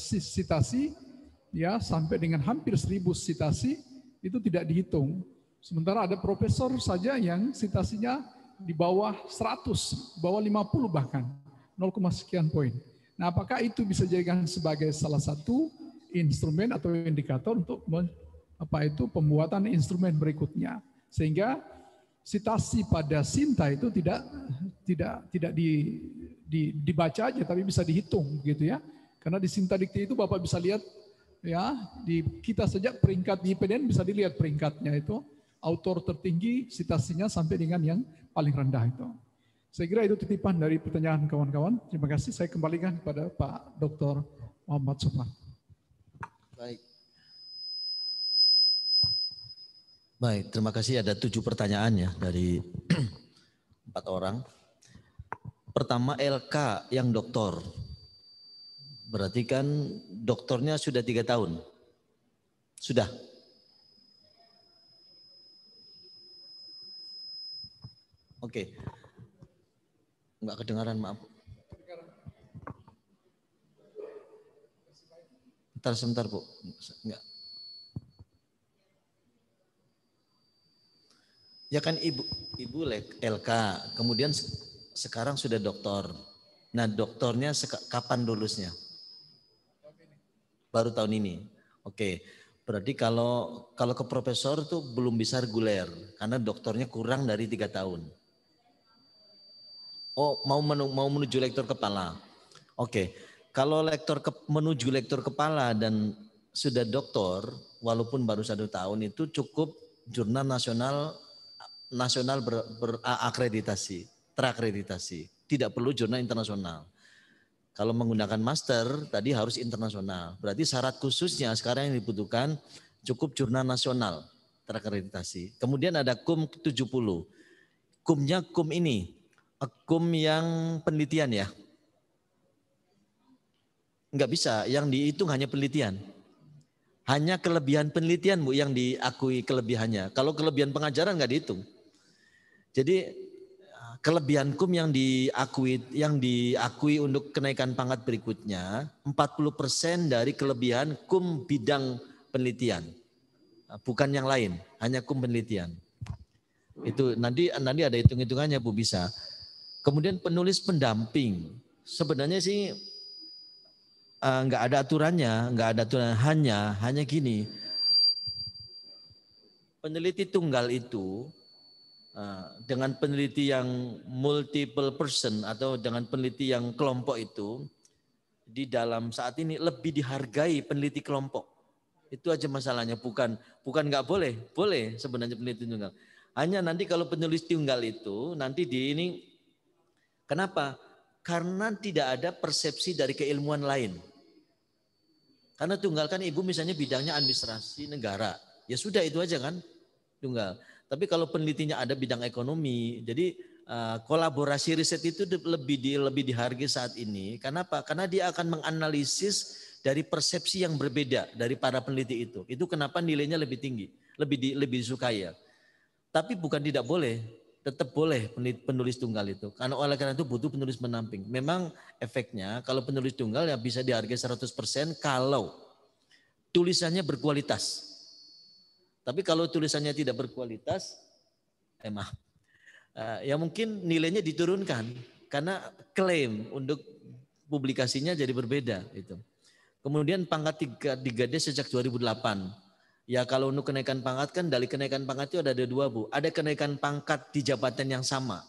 sitasi, ya sampai dengan hampir seribu sitasi itu tidak dihitung. Sementara ada profesor saja yang sitasinya di bawah 100, bawah 50 bahkan, 0, sekian poin. Nah, apakah itu bisa dijadikan sebagai salah satu instrumen atau indikator untuk apa itu pembuatan instrumen berikutnya sehingga sitasi pada sinta itu tidak tidak tidak di, di, dibaca aja tapi bisa dihitung gitu ya. Karena di sinta dikti itu Bapak bisa lihat ya di kita sejak peringkat di IPDN bisa dilihat peringkatnya itu autor tertinggi citasinya sampai dengan yang paling rendah itu. Saya kira itu titipan dari pertanyaan kawan-kawan. Terima kasih. Saya kembalikan kepada Pak Dr. Muhammad Supran. Baik. Baik, terima kasih. Ada tujuh pertanyaan ya dari empat orang. Pertama LK yang doktor. Berarti kan dokternya sudah tiga tahun. Sudah. Oke. Enggak kedengaran, maaf. Bentar sebentar, Bu. Enggak. Ya kan ibu ibu LK, kemudian sekarang sudah dokter. Nah, doktornya kapan lulusnya? Baru tahun ini. Oke. Berarti kalau kalau ke profesor tuh belum bisa reguler karena dokternya kurang dari tiga tahun. Oh, mau menuju, mau menuju lektor kepala. Oke. Kalau lektor ke, menuju lektor kepala dan sudah doktor walaupun baru satu tahun itu cukup jurnal nasional nasional ber, berakreditasi, terakreditasi. Tidak perlu jurnal internasional. Kalau menggunakan master tadi harus internasional. Berarti syarat khususnya sekarang yang dibutuhkan cukup jurnal nasional terakreditasi. Kemudian ada KUM 70. KUMnya KUM ini, eh, KUM yang penelitian ya. Enggak bisa, yang dihitung hanya penelitian. Hanya kelebihan penelitian Bu yang diakui kelebihannya. Kalau kelebihan pengajaran enggak dihitung. Jadi kelebihan kum yang diakui yang diakui untuk kenaikan pangkat berikutnya 40% dari kelebihan kum bidang penelitian. Nah, bukan yang lain, hanya kum penelitian. Itu nanti nanti ada hitung-hitungannya Bu bisa. Kemudian penulis pendamping. Sebenarnya sih eh, nggak uh, ada aturannya, nggak ada aturan hanya hanya gini. Peneliti tunggal itu Eh, dengan peneliti yang multiple person atau dengan peneliti yang kelompok itu di dalam saat ini lebih dihargai peneliti kelompok. Itu aja masalahnya, bukan bukan nggak boleh, boleh sebenarnya peneliti tunggal. Hanya nanti kalau penulis tunggal itu nanti di ini kenapa? Karena tidak ada persepsi dari keilmuan lain. Karena tunggal kan ibu misalnya bidangnya administrasi negara. Ya sudah itu aja kan tunggal. Tapi kalau penelitinya ada bidang ekonomi, jadi eh, kolaborasi riset itu lebih di, lebih dihargai saat ini. Kenapa? Karena dia akan menganalisis dari persepsi yang berbeda dari para peneliti itu. Itu kenapa nilainya lebih tinggi, lebih di, lebih disukai ya. Tapi bukan tidak boleh, tetap boleh penulis tunggal itu. Karena oleh karena itu butuh penulis menamping. Memang efeknya kalau penulis tunggal ya bisa dihargai 100% kalau tulisannya berkualitas tapi kalau tulisannya tidak berkualitas, eh, eh ya mungkin nilainya diturunkan karena klaim untuk publikasinya jadi berbeda itu. Kemudian pangkat 3, 3D sejak 2008. Ya kalau untuk kenaikan pangkat kan dari kenaikan pangkat itu ada, ada dua Bu. Ada kenaikan pangkat di jabatan yang sama.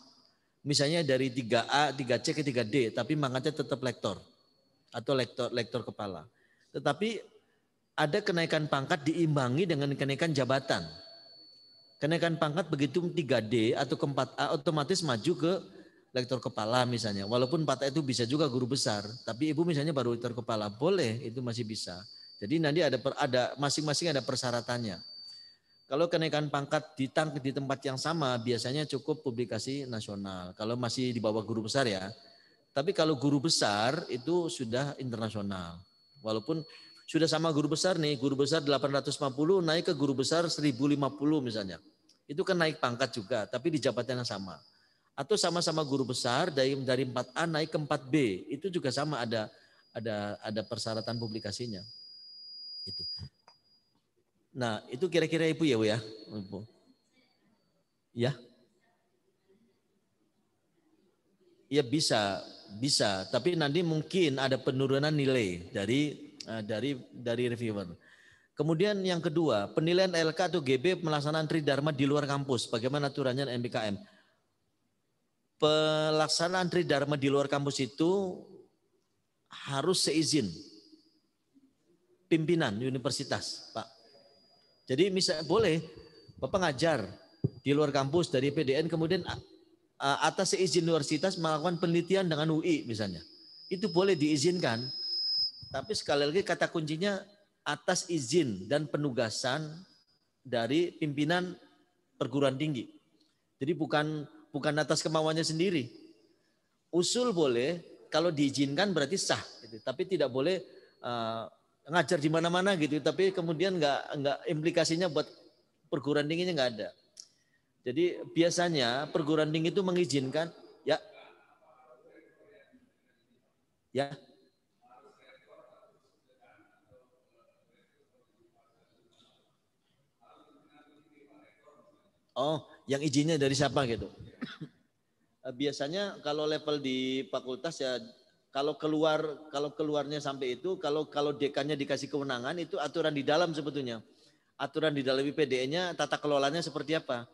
Misalnya dari 3A, 3C ke 3D tapi pangkatnya tetap lektor atau lektor lektor kepala. Tetapi ada kenaikan pangkat diimbangi dengan kenaikan jabatan. Kenaikan pangkat begitu 3D atau ke 4A otomatis maju ke lektor kepala misalnya. Walaupun 4A itu bisa juga guru besar, tapi ibu misalnya baru lektor kepala, boleh itu masih bisa. Jadi nanti ada ada masing-masing ada persyaratannya. Kalau kenaikan pangkat di di tempat yang sama biasanya cukup publikasi nasional. Kalau masih di bawah guru besar ya. Tapi kalau guru besar itu sudah internasional. Walaupun sudah sama guru besar nih, guru besar 850 naik ke guru besar 1050 misalnya. Itu kan naik pangkat juga, tapi di jabatan yang sama. Atau sama-sama guru besar dari dari 4A naik ke 4B, itu juga sama ada ada ada persyaratan publikasinya. Itu. Nah, itu kira-kira Ibu ya, Bu ya. Ibu. Ya. Ya bisa, bisa, tapi nanti mungkin ada penurunan nilai dari Eh, dari dari reviewer. Kemudian yang kedua, penilaian LK atau GB pelaksanaan tridharma di luar kampus. Bagaimana aturannya MBKM? Pelaksanaan tridharma di luar kampus itu harus seizin pimpinan universitas, Pak. Jadi misalnya boleh Bapak ngajar di luar kampus dari PDN kemudian atas seizin universitas melakukan penelitian dengan UI misalnya. Itu boleh diizinkan tapi sekali lagi kata kuncinya atas izin dan penugasan dari pimpinan perguruan tinggi. Jadi bukan bukan atas kemauannya sendiri. Usul boleh kalau diizinkan berarti sah, gitu. tapi tidak boleh uh, ngajar di mana-mana gitu. Tapi kemudian nggak nggak implikasinya buat perguruan tingginya nggak ada. Jadi biasanya perguruan tinggi itu mengizinkan ya ya Oh, yang izinnya dari siapa gitu. Eh, biasanya kalau level di fakultas ya kalau keluar kalau keluarnya sampai itu kalau kalau dekannya dikasih kewenangan itu aturan di dalam sebetulnya aturan di dalam IPDN-nya tata kelolanya seperti apa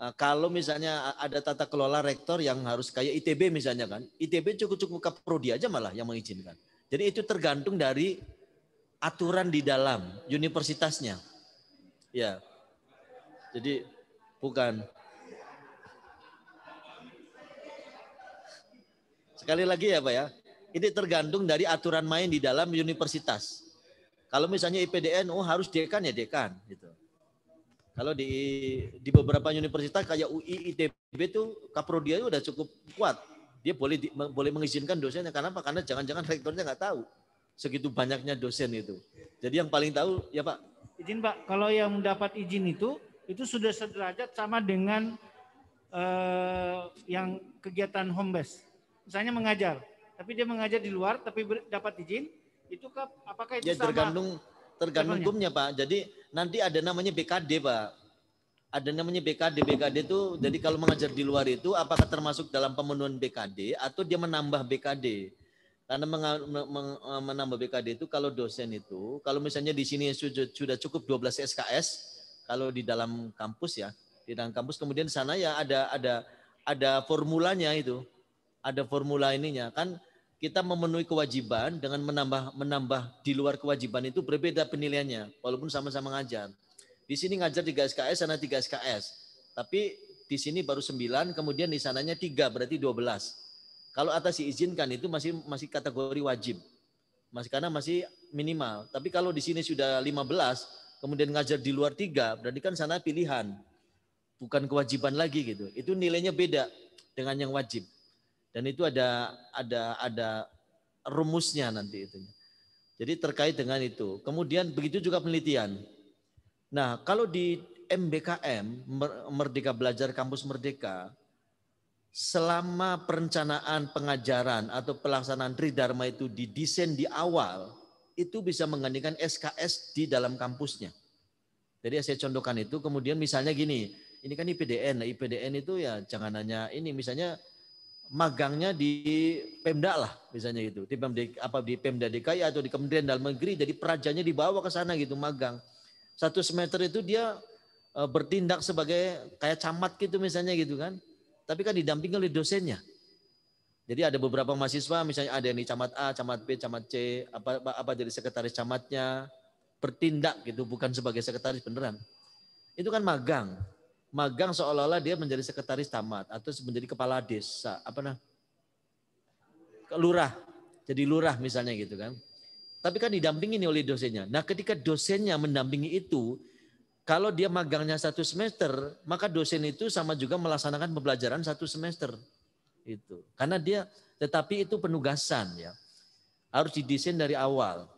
eh, kalau misalnya ada tata kelola rektor yang harus kayak ITB misalnya kan ITB cukup cukup ke prodi aja malah yang mengizinkan jadi itu tergantung dari aturan di dalam universitasnya ya jadi Bukan. Sekali lagi ya Pak ya. Ini tergantung dari aturan main di dalam universitas. Kalau misalnya IPDN, oh harus dekan ya dekan. Gitu. Kalau di di beberapa universitas kayak UI, ITB tuh kaprodia udah cukup kuat. Dia boleh di, boleh mengizinkan dosennya. Kenapa? Karena jangan-jangan rektornya nggak tahu segitu banyaknya dosen itu. Jadi yang paling tahu ya Pak. Izin Pak, kalau yang dapat izin itu itu sudah sederajat sama dengan uh, yang kegiatan home base. Misalnya mengajar, tapi dia mengajar di luar tapi dapat izin, itu ke, apakah itu ya, sama? tergantung tergantung hukumnya Pak. Jadi nanti ada namanya BKD Pak. Ada namanya BKD. BKD itu jadi kalau mengajar di luar itu apakah termasuk dalam pemenuhan BKD atau dia menambah BKD? Karena eh, menambah BKD itu kalau dosen itu kalau misalnya di sini sudah cukup 12 SKS kalau di dalam kampus ya di dalam kampus kemudian sana ya ada ada ada formulanya itu ada formula ininya kan kita memenuhi kewajiban dengan menambah menambah di luar kewajiban itu berbeda penilaiannya walaupun sama-sama ngajar di sini ngajar 3 SKS sana tiga SKS tapi di sini baru sembilan kemudian di sananya tiga berarti dua belas kalau atas diizinkan itu masih masih kategori wajib masih karena masih minimal tapi kalau di sini sudah lima belas kemudian ngajar di luar tiga, berarti kan sana pilihan. Bukan kewajiban lagi gitu. Itu nilainya beda dengan yang wajib. Dan itu ada ada ada rumusnya nanti itu. Jadi terkait dengan itu. Kemudian begitu juga penelitian. Nah, kalau di MBKM Merdeka Belajar Kampus Merdeka selama perencanaan pengajaran atau pelaksanaan tridharma itu didesain di awal itu bisa menggantikan SKS di dalam kampusnya. Jadi saya contohkan itu, kemudian misalnya gini, ini kan IPDN, nah IPDN itu ya jangan hanya ini, misalnya magangnya di Pemda lah, misalnya gitu, di Pemda, apa di Pemda DKI atau di Kementerian Dalam Negeri, jadi perajanya dibawa ke sana gitu magang. Satu semester itu dia eh, bertindak sebagai kayak camat gitu misalnya gitu kan, tapi kan didampingi oleh dosennya. Jadi ada beberapa mahasiswa misalnya ada yang di camat A, camat B, camat C, apa apa, apa jadi sekretaris camatnya, bertindak gitu bukan sebagai sekretaris beneran. Itu kan magang. Magang seolah-olah dia menjadi sekretaris tamat atau menjadi kepala desa, apa nah? Lurah. Jadi lurah misalnya gitu kan. Tapi kan didampingi nih oleh dosennya. Nah, ketika dosennya mendampingi itu, kalau dia magangnya satu semester, maka dosen itu sama juga melaksanakan pembelajaran satu semester itu. Karena dia tetapi itu penugasan ya. Harus didesain dari awal.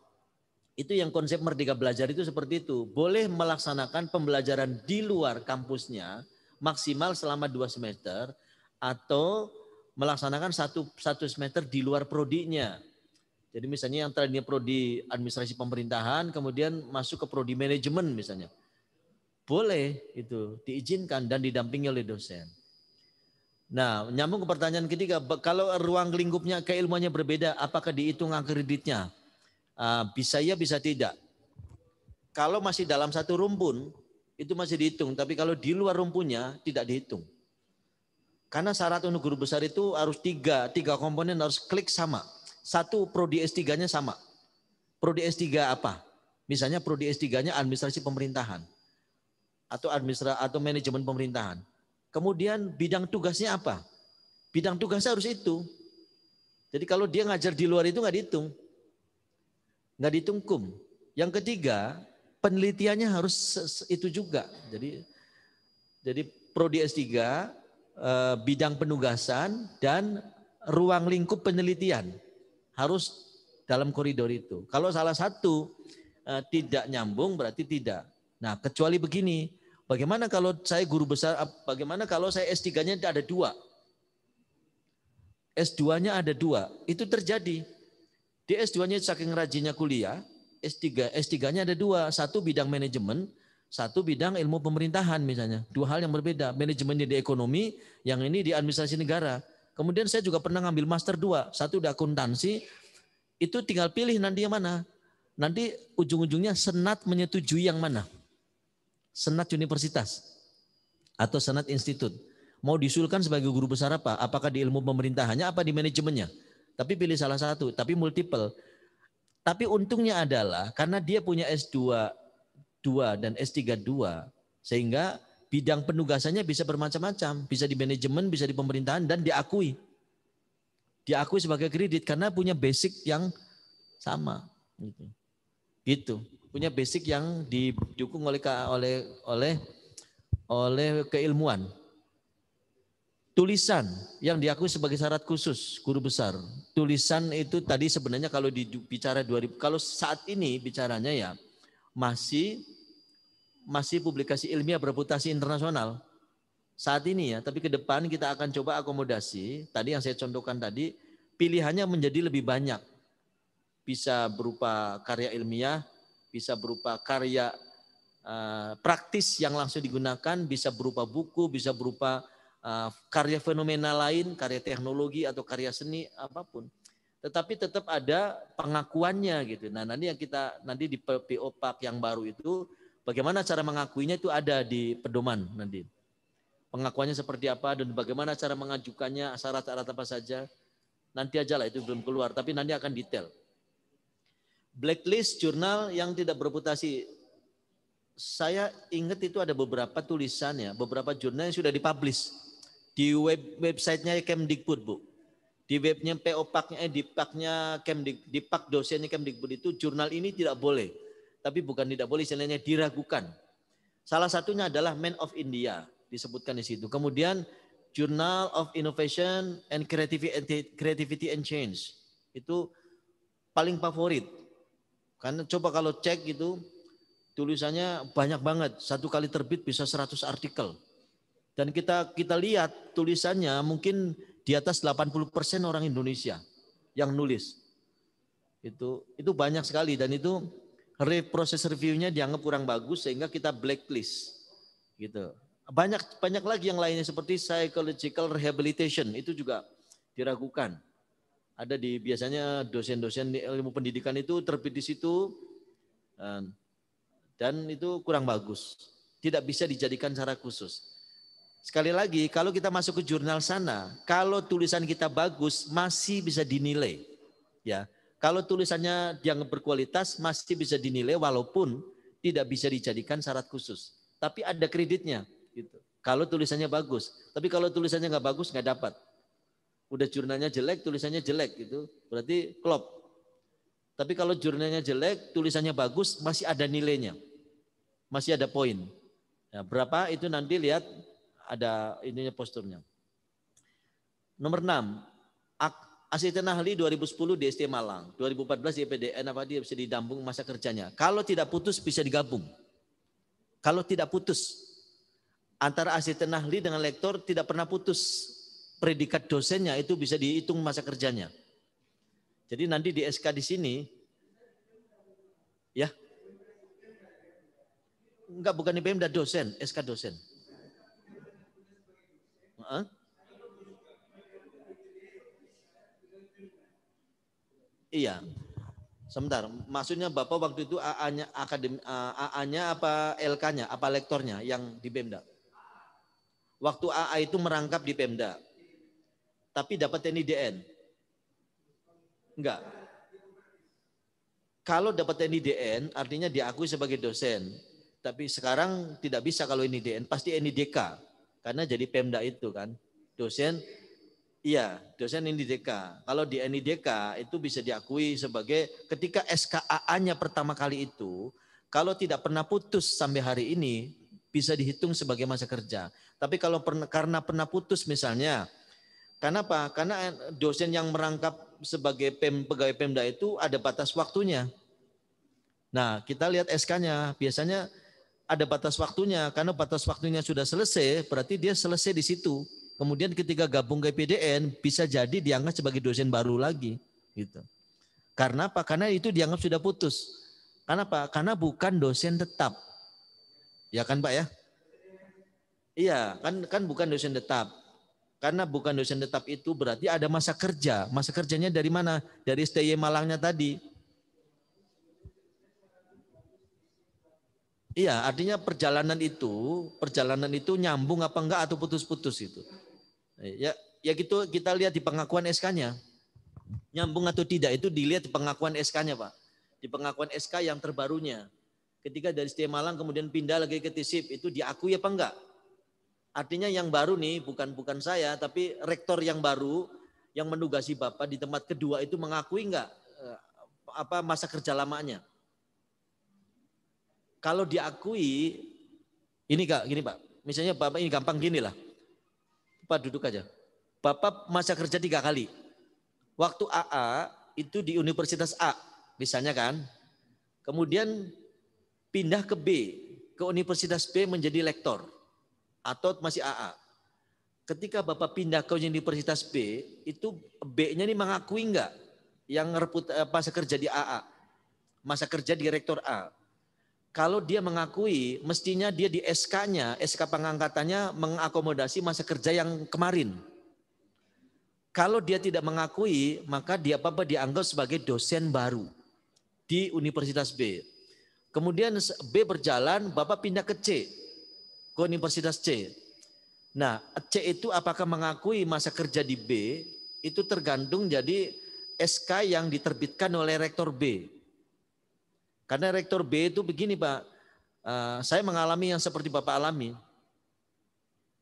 Itu yang konsep merdeka belajar itu seperti itu. Boleh melaksanakan pembelajaran di luar kampusnya maksimal selama dua semester atau melaksanakan satu, satu semester di luar prodinya. Jadi misalnya yang tadinya prodi administrasi pemerintahan kemudian masuk ke prodi manajemen misalnya. Boleh itu diizinkan dan didampingi oleh dosen. Nah, nyambung ke pertanyaan ketiga, kalau ruang lingkupnya keilmuannya berbeda, apakah dihitung kreditnya? Uh, bisa ya, bisa tidak. Kalau masih dalam satu rumpun, itu masih dihitung. Tapi kalau di luar rumpunnya, tidak dihitung. Karena syarat untuk guru besar itu harus tiga, tiga komponen harus klik sama. Satu, prodi S3-nya sama. Prodi S3 apa? Misalnya prodi S3-nya administrasi pemerintahan atau administra atau manajemen pemerintahan Kemudian bidang tugasnya apa? Bidang tugasnya harus itu. Jadi kalau dia ngajar di luar itu nggak dihitung. Nggak dihitung kum. Yang ketiga, penelitiannya harus itu juga. Jadi jadi prodi S3 eh, bidang penugasan dan ruang lingkup penelitian harus dalam koridor itu. Kalau salah satu eh, tidak nyambung berarti tidak. Nah, kecuali begini, Bagaimana kalau saya guru besar, bagaimana kalau saya S3-nya ada dua? S2-nya ada dua, itu terjadi. Di S2-nya saking rajinnya kuliah, S3, S3-nya ada dua, satu bidang manajemen, satu bidang ilmu pemerintahan misalnya. Dua hal yang berbeda, manajemennya di ekonomi, yang ini di administrasi negara. Kemudian saya juga pernah ngambil master dua, satu di akuntansi, itu tinggal pilih nanti yang mana. Nanti ujung-ujungnya senat menyetujui yang mana senat universitas atau senat institut. Mau disulkan sebagai guru besar apa? Apakah di ilmu pemerintahannya apa di manajemennya? Tapi pilih salah satu, tapi multiple. Tapi untungnya adalah karena dia punya S2 2 dan S3 2 sehingga bidang penugasannya bisa bermacam-macam, bisa di manajemen, bisa di pemerintahan dan diakui. Diakui sebagai kredit karena punya basic yang sama gitu. Gitu punya basic yang didukung oleh oleh oleh oleh keilmuan. Tulisan yang diakui sebagai syarat khusus guru besar. Tulisan itu tadi sebenarnya kalau dibicara 2000 kalau saat ini bicaranya ya masih masih publikasi ilmiah berputasi internasional. Saat ini ya, tapi ke depan kita akan coba akomodasi. Tadi yang saya contohkan tadi, pilihannya menjadi lebih banyak. Bisa berupa karya ilmiah, bisa berupa karya uh, praktis yang langsung digunakan, bisa berupa buku, bisa berupa uh, karya fenomena lain, karya teknologi atau karya seni apapun. Tetapi tetap ada pengakuannya gitu. Nah, nanti yang kita nanti di PO Pak yang baru itu bagaimana cara mengakuinya itu ada di pedoman nanti. Pengakuannya seperti apa dan bagaimana cara mengajukannya, syarat-syarat apa saja. Nanti aja lah itu belum keluar, tapi nanti akan detail blacklist jurnal yang tidak berputasi. Saya ingat itu ada beberapa tulisan ya, beberapa jurnal yang sudah dipublish di web websitenya Kemdikbud bu, di webnya po paknya, eh, DIPAK-nya Kemdik, DIPAK dosennya Kemdikbud itu jurnal ini tidak boleh, tapi bukan tidak boleh, selainnya diragukan. Salah satunya adalah Man of India disebutkan di situ. Kemudian Journal of Innovation and Creativity and Change itu paling favorit karena coba kalau cek gitu, tulisannya banyak banget. Satu kali terbit bisa 100 artikel. Dan kita kita lihat tulisannya mungkin di atas 80% orang Indonesia yang nulis. Itu itu banyak sekali dan itu proses reviewnya dianggap kurang bagus sehingga kita blacklist. Gitu. Banyak banyak lagi yang lainnya seperti psychological rehabilitation itu juga diragukan ada di biasanya dosen-dosen ilmu pendidikan itu terbit di situ dan itu kurang bagus. Tidak bisa dijadikan secara khusus. Sekali lagi, kalau kita masuk ke jurnal sana, kalau tulisan kita bagus masih bisa dinilai. Ya, kalau tulisannya yang berkualitas masih bisa dinilai walaupun tidak bisa dijadikan syarat khusus. Tapi ada kreditnya. Gitu. Kalau tulisannya bagus, tapi kalau tulisannya nggak bagus nggak dapat udah jurnalnya jelek, tulisannya jelek gitu. Berarti klop. Tapi kalau jurnalnya jelek, tulisannya bagus, masih ada nilainya. Masih ada poin. Ya, berapa itu nanti lihat ada ininya posturnya. Nomor 6, asisten ahli 2010 di ST Malang, 2014 di PDN apa dia bisa didambung masa kerjanya. Kalau tidak putus bisa digabung. Kalau tidak putus antara asisten ahli dengan lektor tidak pernah putus predikat dosennya itu bisa dihitung masa kerjanya. Jadi nanti di SK di sini, ya, enggak bukan di Pemda dosen, SK dosen. Huh? Iya. Sebentar, maksudnya Bapak waktu itu AA-nya akademi AA-nya apa LK-nya, apa lektornya yang di Pemda? Waktu AA itu merangkap di Pemda tapi dapat NIDN? Enggak. Kalau dapat NIDN artinya diakui sebagai dosen. Tapi sekarang tidak bisa kalau ini DN, pasti ini DK. Karena jadi Pemda itu kan. Dosen Iya, dosen ini DK. Kalau di NIDK itu bisa diakui sebagai ketika ska nya pertama kali itu, kalau tidak pernah putus sampai hari ini, bisa dihitung sebagai masa kerja. Tapi kalau pernah, karena pernah putus misalnya karena apa? Karena eh, dosen yang merangkap sebagai pem, pegawai Pemda itu ada batas waktunya. Nah, kita lihat SK-nya. Biasanya ada batas waktunya. Karena batas waktunya sudah selesai, berarti dia selesai di situ. Kemudian ketika gabung ke PDN, bisa jadi dianggap sebagai dosen baru lagi. gitu. Karena apa? Karena itu dianggap sudah putus. Karena apa? Karena bukan dosen tetap. Ya kan Pak ya? Iya, kan kan bukan dosen tetap. Karena bukan dosen tetap itu berarti ada masa kerja. Masa kerjanya dari mana? Dari STY Malangnya tadi. Iya, artinya perjalanan itu, perjalanan itu nyambung apa enggak atau putus-putus itu. Ya, ya gitu kita lihat di pengakuan SK-nya. Nyambung atau tidak itu dilihat di pengakuan SK-nya, Pak. Di pengakuan SK yang terbarunya. Ketika dari STY Malang kemudian pindah lagi ke TISIP, itu diakui apa enggak? Artinya yang baru nih bukan bukan saya tapi rektor yang baru yang menugasi Bapak di tempat kedua itu mengakui enggak eh, apa masa kerja lamanya? Kalau diakui ini Kak, gini Pak. Misalnya Bapak ini gampang gini lah. Pak duduk aja. Bapak masa kerja tiga kali. Waktu AA itu di Universitas A, misalnya kan. Kemudian pindah ke B, ke Universitas B menjadi lektor atau masih AA. Ketika Bapak pindah ke universitas B, itu B-nya ini mengakui enggak yang reput eh, masa kerja di AA, masa kerja di rektor A. Kalau dia mengakui, mestinya dia di SK-nya, SK pengangkatannya mengakomodasi masa kerja yang kemarin. Kalau dia tidak mengakui, maka dia apa-apa dianggap sebagai dosen baru di Universitas B. Kemudian B berjalan, Bapak pindah ke C ke Universitas C. Nah, C itu apakah mengakui masa kerja di B itu tergantung jadi SK yang diterbitkan oleh rektor B. Karena rektor B itu begini Pak, eh, saya mengalami yang seperti Bapak alami.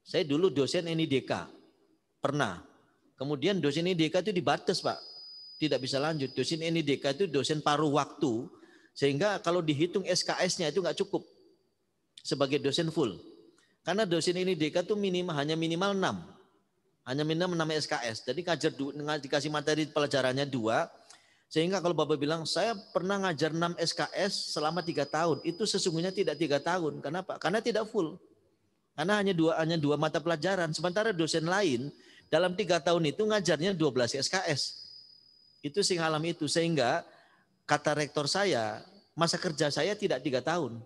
Saya dulu dosen NIDK, pernah. Kemudian dosen NIDK itu dibatas Pak, tidak bisa lanjut. Dosen NIDK itu dosen paruh waktu, sehingga kalau dihitung SKS-nya itu nggak cukup sebagai dosen full. Karena dosen ini DK itu minimal hanya minimal 6. Hanya minimal 6 SKS. Jadi ngajar dikasih materi pelajarannya dua. Sehingga kalau Bapak bilang saya pernah ngajar 6 SKS selama tiga tahun, itu sesungguhnya tidak tiga tahun. Kenapa? Karena tidak full. Karena hanya dua hanya dua mata pelajaran. Sementara dosen lain dalam tiga tahun itu ngajarnya 12 SKS. Itu sing alam itu sehingga kata rektor saya masa kerja saya tidak tiga tahun,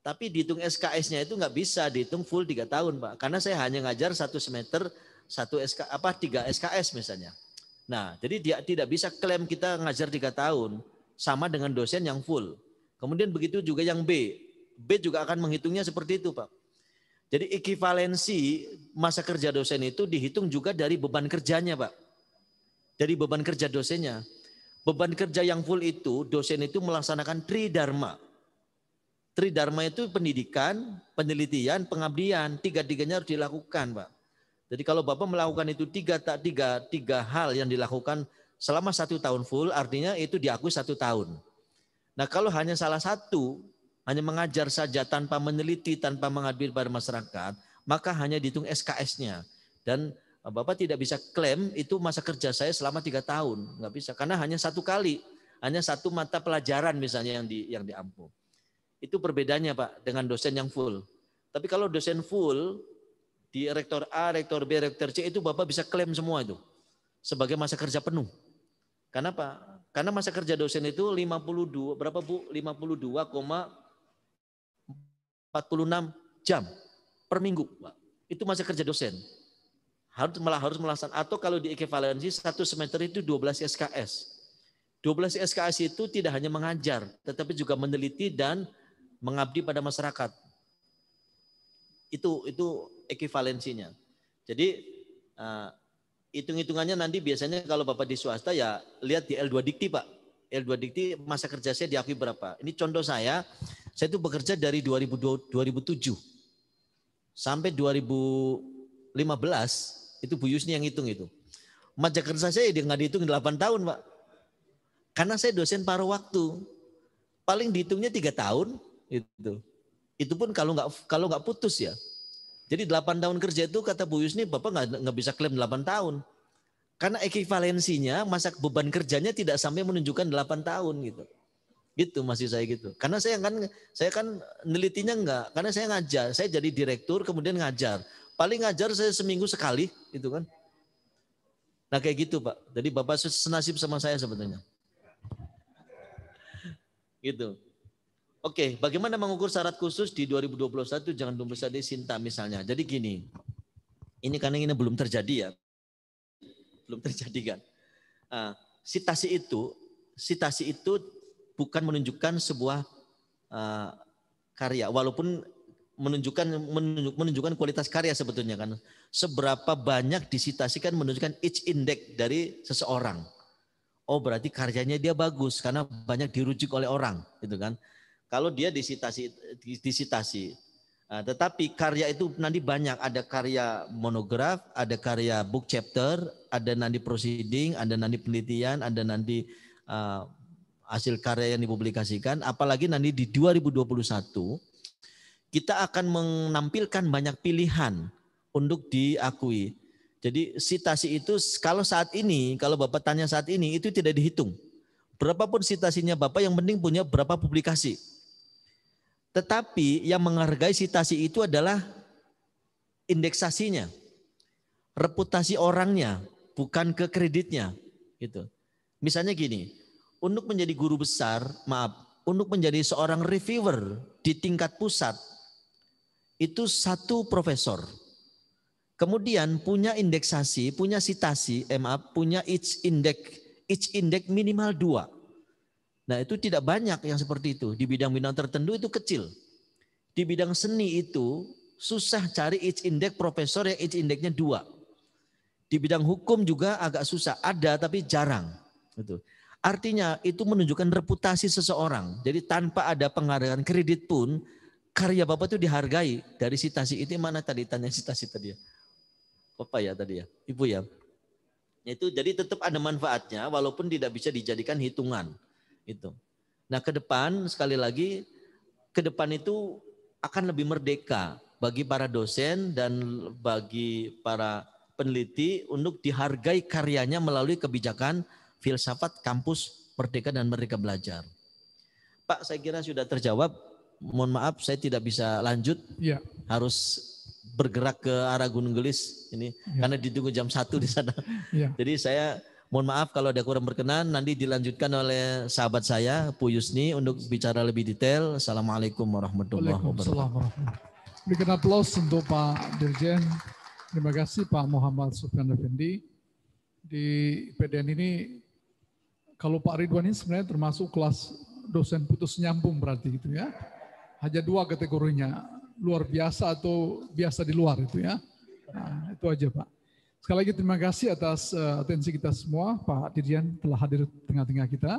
tapi dihitung SKS-nya itu nggak bisa dihitung full tiga tahun, Pak. Karena saya hanya ngajar satu semester satu SK apa tiga SKS misalnya. Nah, jadi dia tidak bisa klaim kita ngajar tiga tahun sama dengan dosen yang full. Kemudian begitu juga yang B. B juga akan menghitungnya seperti itu, Pak. Jadi ekivalensi masa kerja dosen itu dihitung juga dari beban kerjanya, Pak. Dari beban kerja dosennya. Beban kerja yang full itu dosen itu melaksanakan tridharma Tridharma itu pendidikan, penelitian, pengabdian. Tiga-tiganya harus dilakukan, Pak. Jadi kalau Bapak melakukan itu tiga tak tiga tiga hal yang dilakukan selama satu tahun full, artinya itu diakui satu tahun. Nah kalau hanya salah satu, hanya mengajar saja tanpa meneliti, tanpa mengabdi pada masyarakat, maka hanya dihitung SKS-nya. Dan eh, Bapak tidak bisa klaim itu masa kerja saya selama tiga tahun, nggak bisa karena hanya satu kali, hanya satu mata pelajaran misalnya yang di yang diampu. Itu perbedaannya Pak dengan dosen yang full. Tapi kalau dosen full di rektor A, rektor B, rektor C itu Bapak bisa klaim semua itu sebagai masa kerja penuh. Karena apa? Karena masa kerja dosen itu 52 berapa Bu? 52,46 jam per minggu, Pak. Itu masa kerja dosen. Harus malah harus melaksanakan atau kalau di ekivalensi satu semester itu 12 SKS. 12 SKS itu tidak hanya mengajar, tetapi juga meneliti dan mengabdi pada masyarakat. Itu itu ekuivalensinya. Jadi uh, hitung-hitungannya nanti biasanya kalau Bapak di swasta ya lihat di L2 Dikti Pak. L2 Dikti masa kerja saya diakui berapa. Ini contoh saya, saya itu bekerja dari 2007 sampai 2015 itu Bu Yusni yang hitung itu. Masa kerja saya ya dia nggak dihitung 8 tahun Pak. Karena saya dosen paruh waktu. Paling dihitungnya 3 tahun, itu. Itu pun kalau nggak kalau nggak putus ya. Jadi 8 tahun kerja itu kata Bu Yusni Bapak nggak nggak bisa klaim 8 tahun. Karena ekivalensinya masa beban kerjanya tidak sampai menunjukkan 8 tahun gitu. Gitu masih saya gitu. Karena saya kan saya kan nelitinya nggak, karena saya ngajar, saya jadi direktur kemudian ngajar. Paling ngajar saya seminggu sekali gitu kan. Nah kayak gitu Pak. Jadi Bapak senasib sama saya sebetulnya. Gitu. Oke, okay, bagaimana mengukur syarat khusus di 2021 jangan lupa di Sinta misalnya. Jadi gini, ini karena ini belum terjadi ya, belum terjadi kan. Uh, sitasi itu, sitasi itu bukan menunjukkan sebuah uh, karya, walaupun menunjukkan menunjukkan kualitas karya sebetulnya kan. Seberapa banyak disitasikan menunjukkan each index dari seseorang. Oh berarti karyanya dia bagus karena banyak dirujuk oleh orang, gitu kan kalau dia disitasi disitasi. Nah, tetapi karya itu nanti banyak ada karya monograf, ada karya book chapter, ada nanti proceeding, ada nanti penelitian, ada nanti uh, hasil karya yang dipublikasikan. Apalagi nanti di 2021 kita akan menampilkan banyak pilihan untuk diakui. Jadi sitasi itu kalau saat ini, kalau Bapak tanya saat ini itu tidak dihitung. Berapapun sitasinya Bapak yang penting punya berapa publikasi. Tetapi yang menghargai sitasi itu adalah indeksasinya, reputasi orangnya, bukan ke kreditnya. Gitu. Misalnya gini, untuk menjadi guru besar, maaf, untuk menjadi seorang reviewer di tingkat pusat itu satu profesor. Kemudian punya indeksasi, punya sitasi, eh maaf, punya each index, each index minimal dua. Nah itu tidak banyak yang seperti itu. Di bidang-bidang tertentu itu kecil. Di bidang seni itu susah cari each index profesor yang each indexnya dua. Di bidang hukum juga agak susah. Ada tapi jarang. itu Artinya itu menunjukkan reputasi seseorang. Jadi tanpa ada penghargaan kredit pun karya Bapak itu dihargai dari sitasi itu mana tadi tanya sitasi tadi ya. Bapak ya tadi ya, Ibu ya. Itu jadi tetap ada manfaatnya walaupun tidak bisa dijadikan hitungan. Itu. Nah, ke depan sekali lagi ke depan itu akan lebih merdeka bagi para dosen dan bagi para peneliti untuk dihargai karyanya melalui kebijakan filsafat kampus merdeka dan merdeka belajar. Pak, saya kira sudah terjawab. Mohon maaf, saya tidak bisa lanjut. Ya. Harus bergerak ke arah Gunung Gelis ini ya. karena ditunggu jam satu di sana. Ya. Jadi saya Mohon maaf kalau ada kurang berkenan, nanti dilanjutkan oleh sahabat saya, Bu Yusni, untuk bicara lebih detail. Assalamualaikum warahmatullahi wabarakatuh. Berikan aplaus untuk Pak Dirjen. Terima kasih Pak Muhammad Sufyan Effendi. Di PDN ini, kalau Pak Ridwan ini sebenarnya termasuk kelas dosen putus nyambung berarti gitu ya. Hanya dua kategorinya, luar biasa atau biasa di luar itu ya. Nah, itu aja Pak. Sekali lagi terima kasih atas uh, atensi kita semua. Pak Dirjen telah hadir tengah-tengah kita.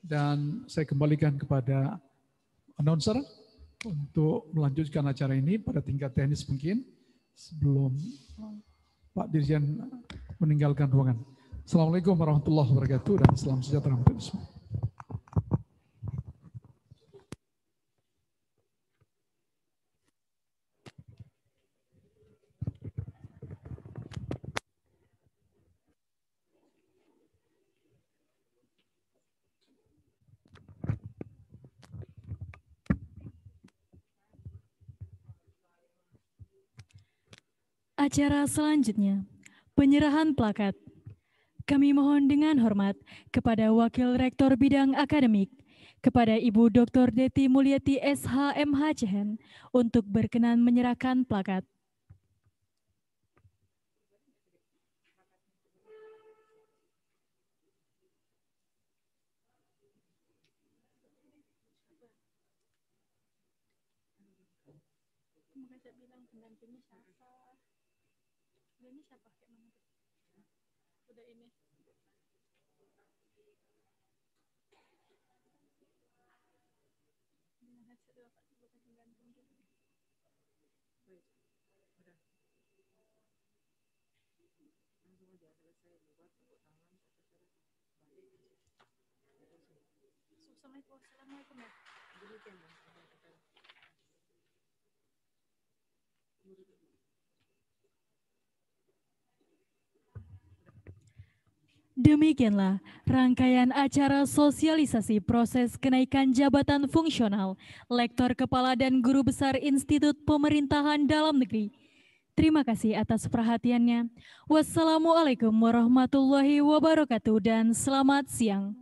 Dan saya kembalikan kepada announcer untuk melanjutkan acara ini pada tingkat teknis mungkin sebelum Pak Dirjen meninggalkan ruangan. Assalamualaikum warahmatullahi wabarakatuh dan salam sejahtera untuk semua. Acara selanjutnya, penyerahan plakat. Kami mohon dengan hormat kepada Wakil Rektor Bidang Akademik, kepada Ibu Dr. Deti Mulyati SHMHCN untuk berkenan menyerahkan plakat ini siapa kayak mana udah ini dengan headset dua buat gitu. tepuk tangan balik Assalamualaikum, Assalamualaikum ya. Demikianlah rangkaian acara sosialisasi proses kenaikan jabatan fungsional Lektor Kepala dan Guru Besar Institut Pemerintahan Dalam Negeri. Terima kasih atas perhatiannya. Wassalamualaikum warahmatullahi wabarakatuh dan selamat siang.